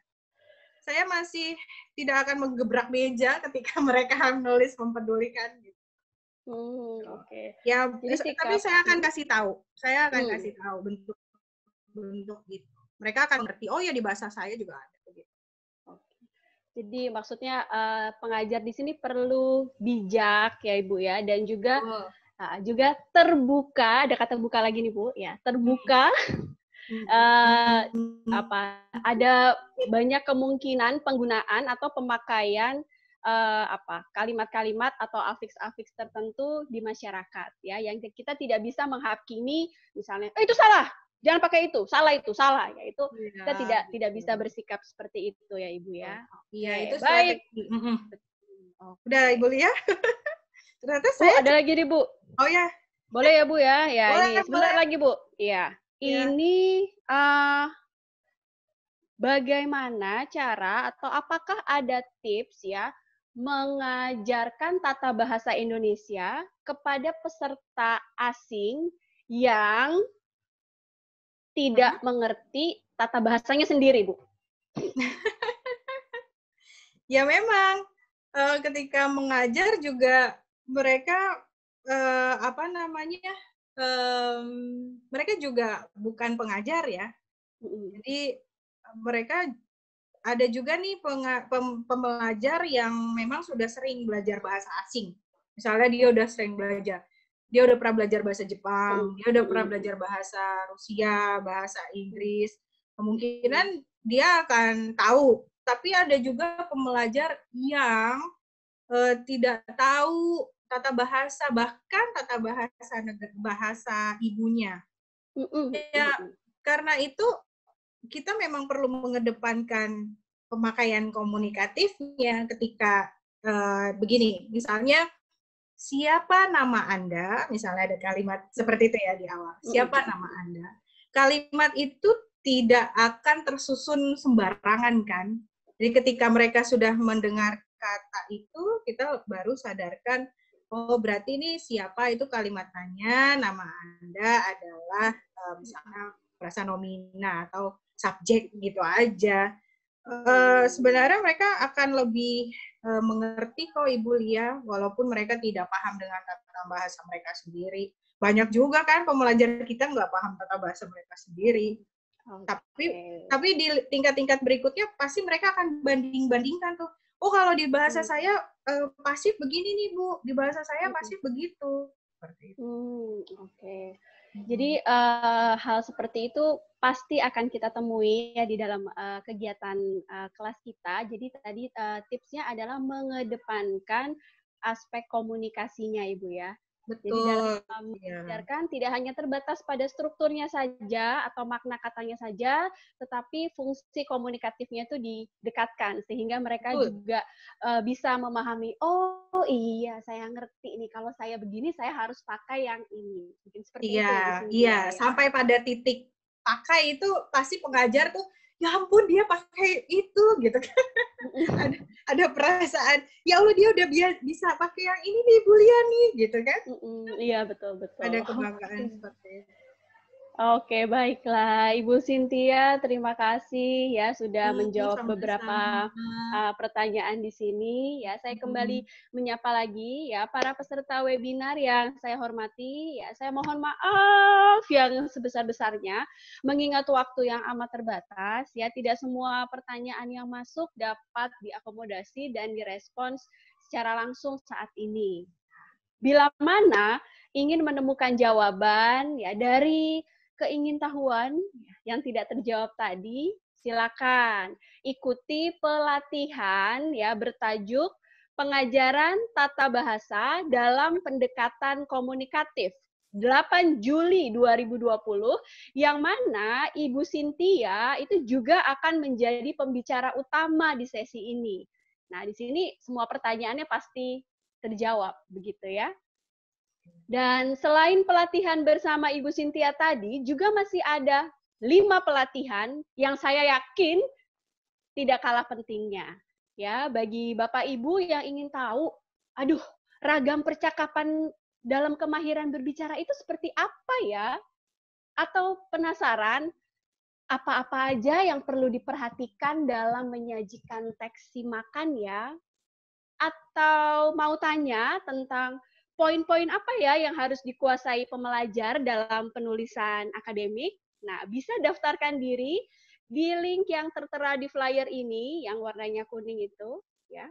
saya masih tidak akan menggebrak meja ketika mereka menulis mempedulikan gitu. Hmm, oke. Okay. Ya, Jadi sikap. tapi saya akan mm. kasih tahu. Saya akan hmm. kasih tahu bentuk bentuk gitu. Mereka akan ngerti. Oh ya di bahasa saya juga ada Oke. Jadi maksudnya uh, pengajar di sini perlu bijak ya Ibu ya dan juga oh Nah, juga terbuka, ada kata buka lagi nih Bu, ya terbuka. uh, apa ada banyak kemungkinan penggunaan atau pemakaian uh, apa kalimat-kalimat atau afiks-afiks tertentu di masyarakat ya yang kita tidak bisa menghakimi misalnya eh, itu salah jangan pakai itu salah itu salah ya itu ya, kita tidak tidak bisa bersikap seperti itu ya ibu ya iya itu baik Sudah udah ibu ya Ternyata oh, saya bu, ada lagi nih Bu. Oh ya. Boleh ya Bu ya? Ya boleh, ini sebentar lagi Bu. Iya. Ya. Ini uh, bagaimana cara atau apakah ada tips ya mengajarkan tata bahasa Indonesia kepada peserta asing yang tidak hmm. mengerti tata bahasanya sendiri, Bu? ya memang eh, ketika mengajar juga mereka eh, apa namanya? Um, mereka juga bukan pengajar ya. Jadi mereka ada juga nih pem pembelajar yang memang sudah sering belajar bahasa asing. Misalnya dia udah sering belajar, dia udah pernah belajar bahasa Jepang, dia udah pernah belajar bahasa Rusia, bahasa Inggris. Kemungkinan dia akan tahu. Tapi ada juga pembelajar yang uh, tidak tahu tata bahasa bahkan tata bahasa bahasa ibunya. mm Ya karena itu kita memang perlu mengedepankan pemakaian komunikatifnya ketika uh, begini misalnya siapa nama anda misalnya ada kalimat seperti itu ya di awal siapa mm nama anda kalimat itu tidak akan tersusun sembarangan kan jadi ketika mereka sudah mendengar kata itu kita baru sadarkan oh berarti ini siapa itu kalimat tanya, nama Anda adalah eh, misalnya bahasa nomina atau subjek gitu aja. Uh, sebenarnya mereka akan lebih uh, mengerti kok Ibu Lia, walaupun mereka tidak paham dengan tata bahasa mereka sendiri. Banyak juga kan pembelajar kita nggak paham tata bahasa mereka sendiri. Okay. Tapi tapi di tingkat-tingkat berikutnya pasti mereka akan banding-bandingkan tuh oh kalau di bahasa hmm. saya uh, pasif begini nih bu, di bahasa saya hmm. pasif begitu. Seperti itu. Hmm, Oke. Okay. Jadi uh, hal seperti itu pasti akan kita temui ya di dalam uh, kegiatan uh, kelas kita. Jadi tadi uh, tipsnya adalah mengedepankan aspek komunikasinya Ibu ya. Betul. Jadi iya. dalam mengajarkan ya. tidak hanya terbatas pada strukturnya saja atau makna katanya saja, tetapi fungsi komunikatifnya itu didekatkan sehingga mereka Betul. juga uh, bisa memahami, oh iya saya ngerti ini kalau saya begini saya harus pakai yang ini. Mungkin seperti ya, itu. Iya, iya, ya. sampai pada titik pakai itu pasti pengajar tuh ya ampun dia pakai itu gitu kan ada, perasaan ya allah dia udah bisa pakai yang ini nih Bu Liani gitu kan iya betul betul ada kebanggaan seperti itu Oke, baiklah Ibu Sintia, terima kasih ya sudah hmm, menjawab sama beberapa Uh, pertanyaan di sini. Ya, saya kembali menyapa lagi ya para peserta webinar yang saya hormati. Ya, saya mohon maaf yang sebesar-besarnya mengingat waktu yang amat terbatas ya tidak semua pertanyaan yang masuk dapat diakomodasi dan direspons secara langsung saat ini. Bila mana ingin menemukan jawaban ya dari keingintahuan yang tidak terjawab tadi, silakan ikuti pelatihan ya bertajuk pengajaran tata bahasa dalam pendekatan komunikatif 8 Juli 2020 yang mana Ibu Sintia itu juga akan menjadi pembicara utama di sesi ini. Nah, di sini semua pertanyaannya pasti terjawab begitu ya. Dan selain pelatihan bersama Ibu Sintia tadi, juga masih ada lima pelatihan yang saya yakin tidak kalah pentingnya. Ya, bagi Bapak Ibu yang ingin tahu, aduh, ragam percakapan dalam kemahiran berbicara itu seperti apa ya? Atau penasaran apa-apa aja yang perlu diperhatikan dalam menyajikan teks makan ya? Atau mau tanya tentang poin-poin apa ya yang harus dikuasai pemelajar dalam penulisan akademik? Nah, bisa daftarkan diri di link yang tertera di flyer ini yang warnanya kuning itu, ya.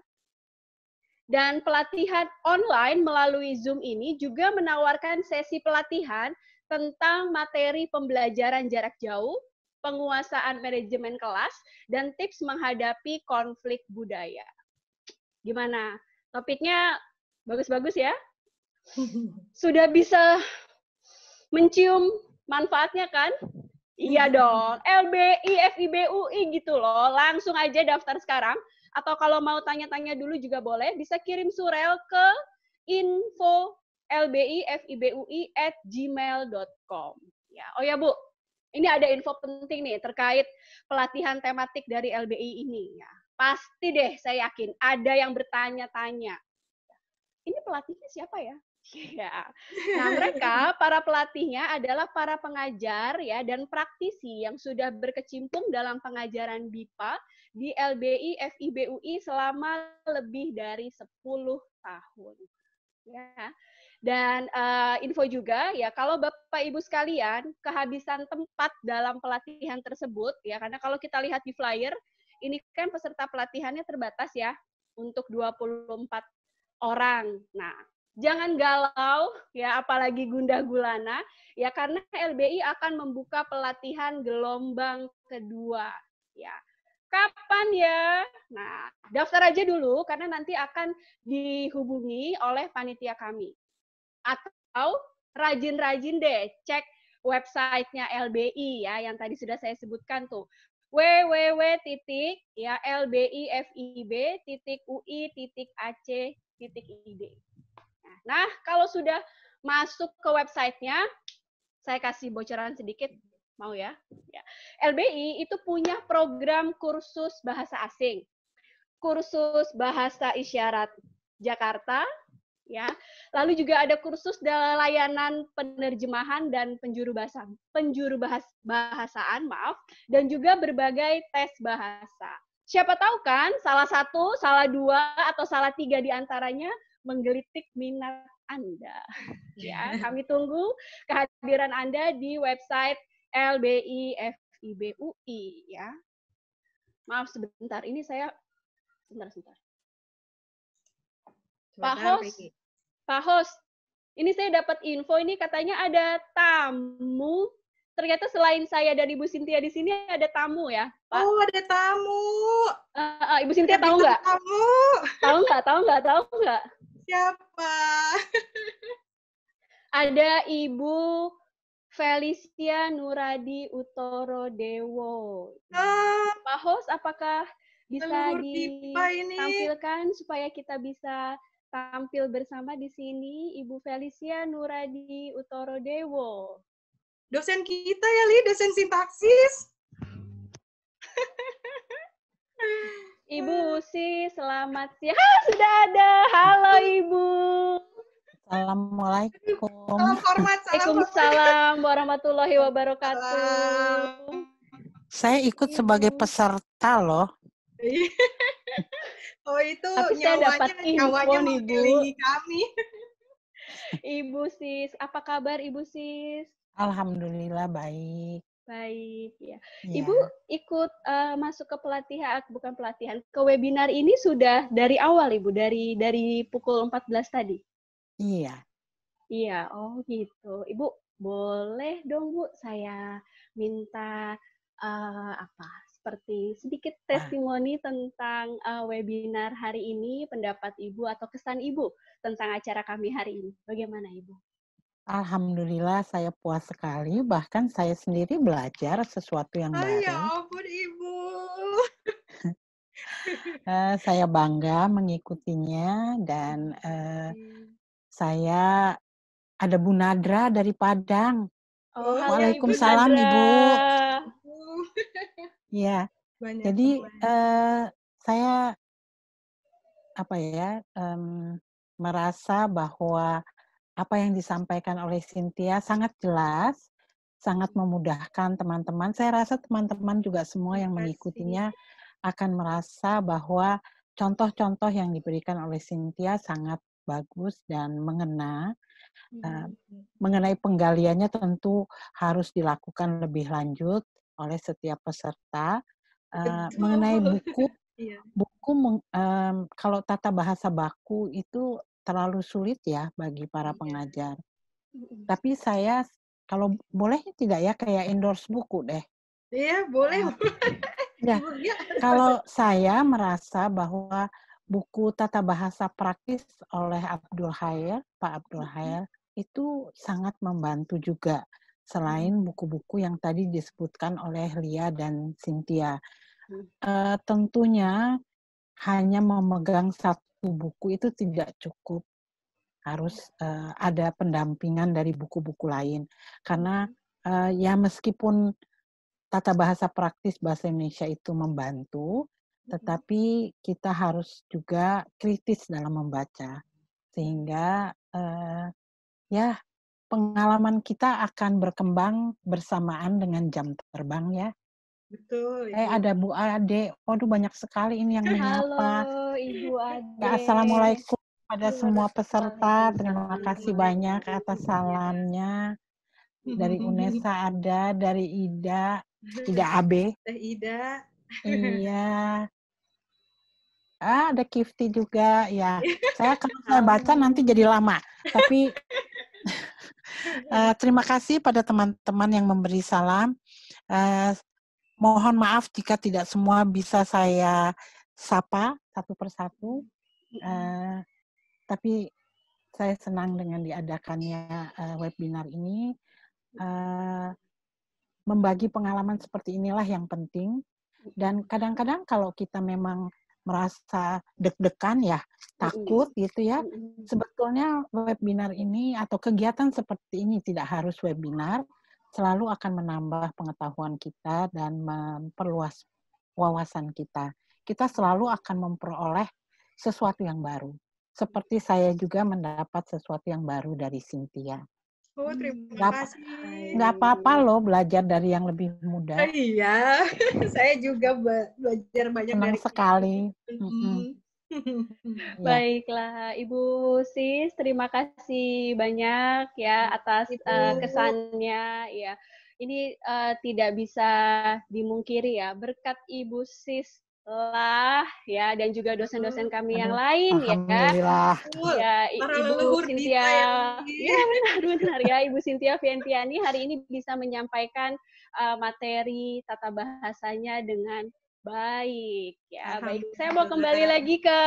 Dan pelatihan online melalui Zoom ini juga menawarkan sesi pelatihan tentang materi pembelajaran jarak jauh, penguasaan manajemen kelas, dan tips menghadapi konflik budaya. Gimana? Topiknya bagus-bagus ya? Sudah bisa mencium manfaatnya kan? Iya hmm. dong, LBI, FIBUI gitu loh. Langsung aja daftar sekarang. Atau kalau mau tanya-tanya dulu juga boleh, bisa kirim surel ke info lbi fibui at gmail.com. Ya, oh ya Bu, ini ada info penting nih terkait pelatihan tematik dari LBI ini. Ya, pasti deh saya yakin ada yang bertanya-tanya. Ini pelatihnya siapa ya? Ya. Nah, mereka para pelatihnya adalah para pengajar ya dan praktisi yang sudah berkecimpung dalam pengajaran BIPA di LBI FIBUI selama lebih dari 10 tahun. Ya. Dan uh, info juga ya kalau Bapak Ibu sekalian kehabisan tempat dalam pelatihan tersebut ya karena kalau kita lihat di flyer ini kan peserta pelatihannya terbatas ya untuk 24 orang. Nah, jangan galau ya apalagi gundah gulana ya karena LBI akan membuka pelatihan gelombang kedua ya kapan ya nah daftar aja dulu karena nanti akan dihubungi oleh panitia kami atau rajin-rajin deh cek websitenya LBI ya yang tadi sudah saya sebutkan tuh www titik ya lbifib titik ui titik ac titik id Nah, kalau sudah masuk ke websitenya, saya kasih bocoran sedikit, mau ya? ya. LBI itu punya program kursus bahasa asing, kursus bahasa isyarat Jakarta, ya. Lalu juga ada kursus dalam layanan penerjemahan dan penjuru bahasa, penjuru bahas, bahasaan, maaf, dan juga berbagai tes bahasa. Siapa tahu kan, salah satu, salah dua, atau salah tiga di antaranya menggelitik minat Anda. ya, iya. kami tunggu kehadiran Anda di website LBI FIBUI ya. Maaf sebentar, ini saya sebentar sebentar. Pak host, Pak host, ini saya dapat info ini katanya ada tamu. Ternyata selain saya dan Ibu Sintia di sini ada tamu ya, Pak. Oh, ada tamu. Uh, uh, Ibu Sintia tahu nggak? Tahu nggak? Tahu nggak? Tahu nggak? siapa? Ada Ibu Felicia Nuradi Utoro Dewo. Ah, Pak host, apakah bisa ditampilkan supaya kita bisa tampil bersama di sini Ibu Felicia Nuradi Utoro Dewo. Dosen kita ya, Li, dosen sintaksis. Ibu hmm. Usi, selamat siang. Ah, sudah ada. Halo Ibu. Assalamualaikum. Waalaikumsalam warahmatullahi wabarakatuh. Saya ikut sebagai hmm. peserta loh. oh itu Tapi saya dapat nyawanya Ibu kami. Ibu Sis, apa kabar Ibu Sis? Alhamdulillah baik. Baik, ya. ya. Ibu ikut uh, masuk ke pelatihan, bukan pelatihan, ke webinar ini sudah dari awal, Ibu, dari dari pukul 14 tadi? Iya. Iya, oh gitu. Ibu, boleh dong, Bu, saya minta uh, apa seperti sedikit ah. testimoni ah. tentang uh, webinar hari ini, pendapat Ibu atau kesan Ibu tentang acara kami hari ini. Bagaimana Ibu? Alhamdulillah saya puas sekali, bahkan saya sendiri belajar sesuatu yang ah, ya baru. Ya ampun Ibu. uh, saya bangga mengikutinya dan uh, saya ada Bu Nadra dari Padang. Oh, Waalaikumsalam Ibu. Ibu. Iya, Banyak Jadi uh, saya apa ya um, merasa bahwa apa yang disampaikan oleh Cynthia sangat jelas, sangat memudahkan teman-teman. Saya rasa teman-teman juga semua yang mengikutinya akan merasa bahwa contoh-contoh yang diberikan oleh Cynthia sangat bagus dan mengena. Hmm. Eh, mengenai penggaliannya tentu harus dilakukan lebih lanjut oleh setiap peserta. Uh, mengenai buku, iya. buku um, kalau tata bahasa baku itu terlalu sulit ya bagi para iya. pengajar. Tapi saya kalau boleh tidak ya kayak endorse buku deh. Iya, boleh. Nah, ya. Iya. Kalau saya merasa bahwa buku Tata Bahasa Praktis oleh Abdul Hayar, Pak Abdul Hayar, itu sangat membantu juga selain buku-buku yang tadi disebutkan oleh Lia dan Cynthia. Uh, tentunya hanya memegang satu satu buku itu tidak cukup harus uh, ada pendampingan dari buku-buku lain karena uh, ya meskipun tata bahasa praktis bahasa Indonesia itu membantu hmm. tetapi kita harus juga kritis dalam membaca sehingga uh, ya pengalaman kita akan berkembang bersamaan dengan jam terbang ya Betul. Eh, ada Bu Ade. Waduh, banyak sekali ini yang menyapa. Halo, Ibu Ade. Ya, Assalamualaikum pada semua peserta. Terima kasih banyak atas salamnya. Dari UNESA ada, dari Ida, Ida AB. Eh, Ida. Iya. Ah, ada Kifty juga. Ya, saya kalau saya baca nanti jadi lama. Tapi uh, terima kasih pada teman-teman yang memberi salam. Uh, Mohon maaf jika tidak semua bisa saya sapa satu persatu, uh, tapi saya senang dengan diadakannya uh, webinar ini. Uh, membagi pengalaman seperti inilah yang penting. Dan kadang-kadang kalau kita memang merasa deg-degan ya, takut gitu ya. Sebetulnya webinar ini atau kegiatan seperti ini tidak harus webinar, selalu akan menambah pengetahuan kita dan memperluas wawasan kita. Kita selalu akan memperoleh sesuatu yang baru. Seperti saya juga mendapat sesuatu yang baru dari Cynthia. Oh, terima gak, kasih. Nggak apa-apa loh belajar dari yang lebih muda. Iya, saya juga belajar banyak Senang dari sekali. Mm -hmm. Nah. Baiklah, Ibu Sis, terima kasih banyak ya atas uh, kesannya ya. Ini uh, tidak bisa dimungkiri ya, berkat Ibu Sis lah ya dan juga dosen-dosen kami yang lain ya ya ibu Sintia. ya iya, benar benar ya ibu Sintia Fiantiani hari ini bisa menyampaikan uh, materi tata bahasanya dengan Baik, ya baik. Saya mau kembali lagi ke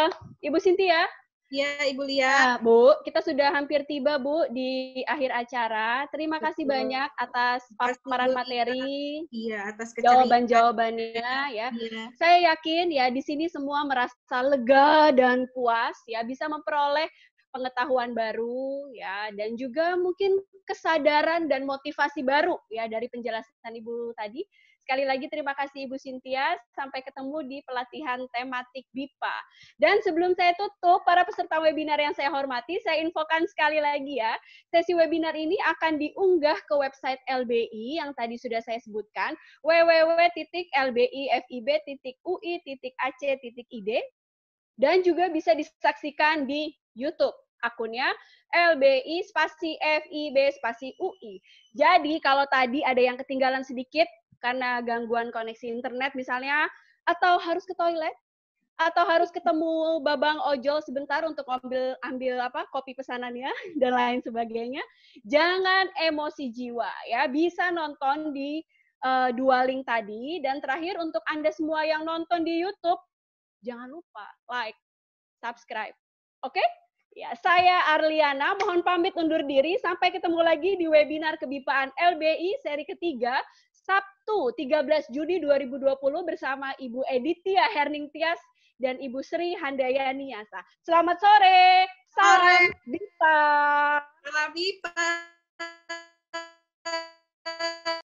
Ibu Sintia. Ya, Ibu Lia. Nah, bu, kita sudah hampir tiba, Bu, di akhir acara. Terima Betul. kasih banyak atas paparan materi. Iya, atas jawaban-jawabannya ya. ya. Saya yakin ya di sini semua merasa lega dan puas ya bisa memperoleh pengetahuan baru ya dan juga mungkin kesadaran dan motivasi baru ya dari penjelasan Ibu tadi. Sekali lagi terima kasih Ibu Sintia. Sampai ketemu di pelatihan tematik BIPA. Dan sebelum saya tutup, para peserta webinar yang saya hormati, saya infokan sekali lagi ya, sesi webinar ini akan diunggah ke website LBI yang tadi sudah saya sebutkan, www.lbifib.ui.ac.id dan juga bisa disaksikan di YouTube akunnya LBI spasi FIB spasi UI. Jadi kalau tadi ada yang ketinggalan sedikit, karena gangguan koneksi internet misalnya atau harus ke toilet atau harus ketemu babang ojol sebentar untuk ambil ambil apa kopi pesanannya dan lain sebagainya jangan emosi jiwa ya bisa nonton di uh, eh, dua link tadi dan terakhir untuk anda semua yang nonton di YouTube jangan lupa like subscribe oke okay? ya saya Arliana mohon pamit undur diri sampai ketemu lagi di webinar kebipaan LBI seri ketiga Sabtu 13 Juni 2020 bersama Ibu Editia Herning Tias dan Ibu Sri Handayani Yasa. Selamat sore. Salam Dita. Salam Bipa.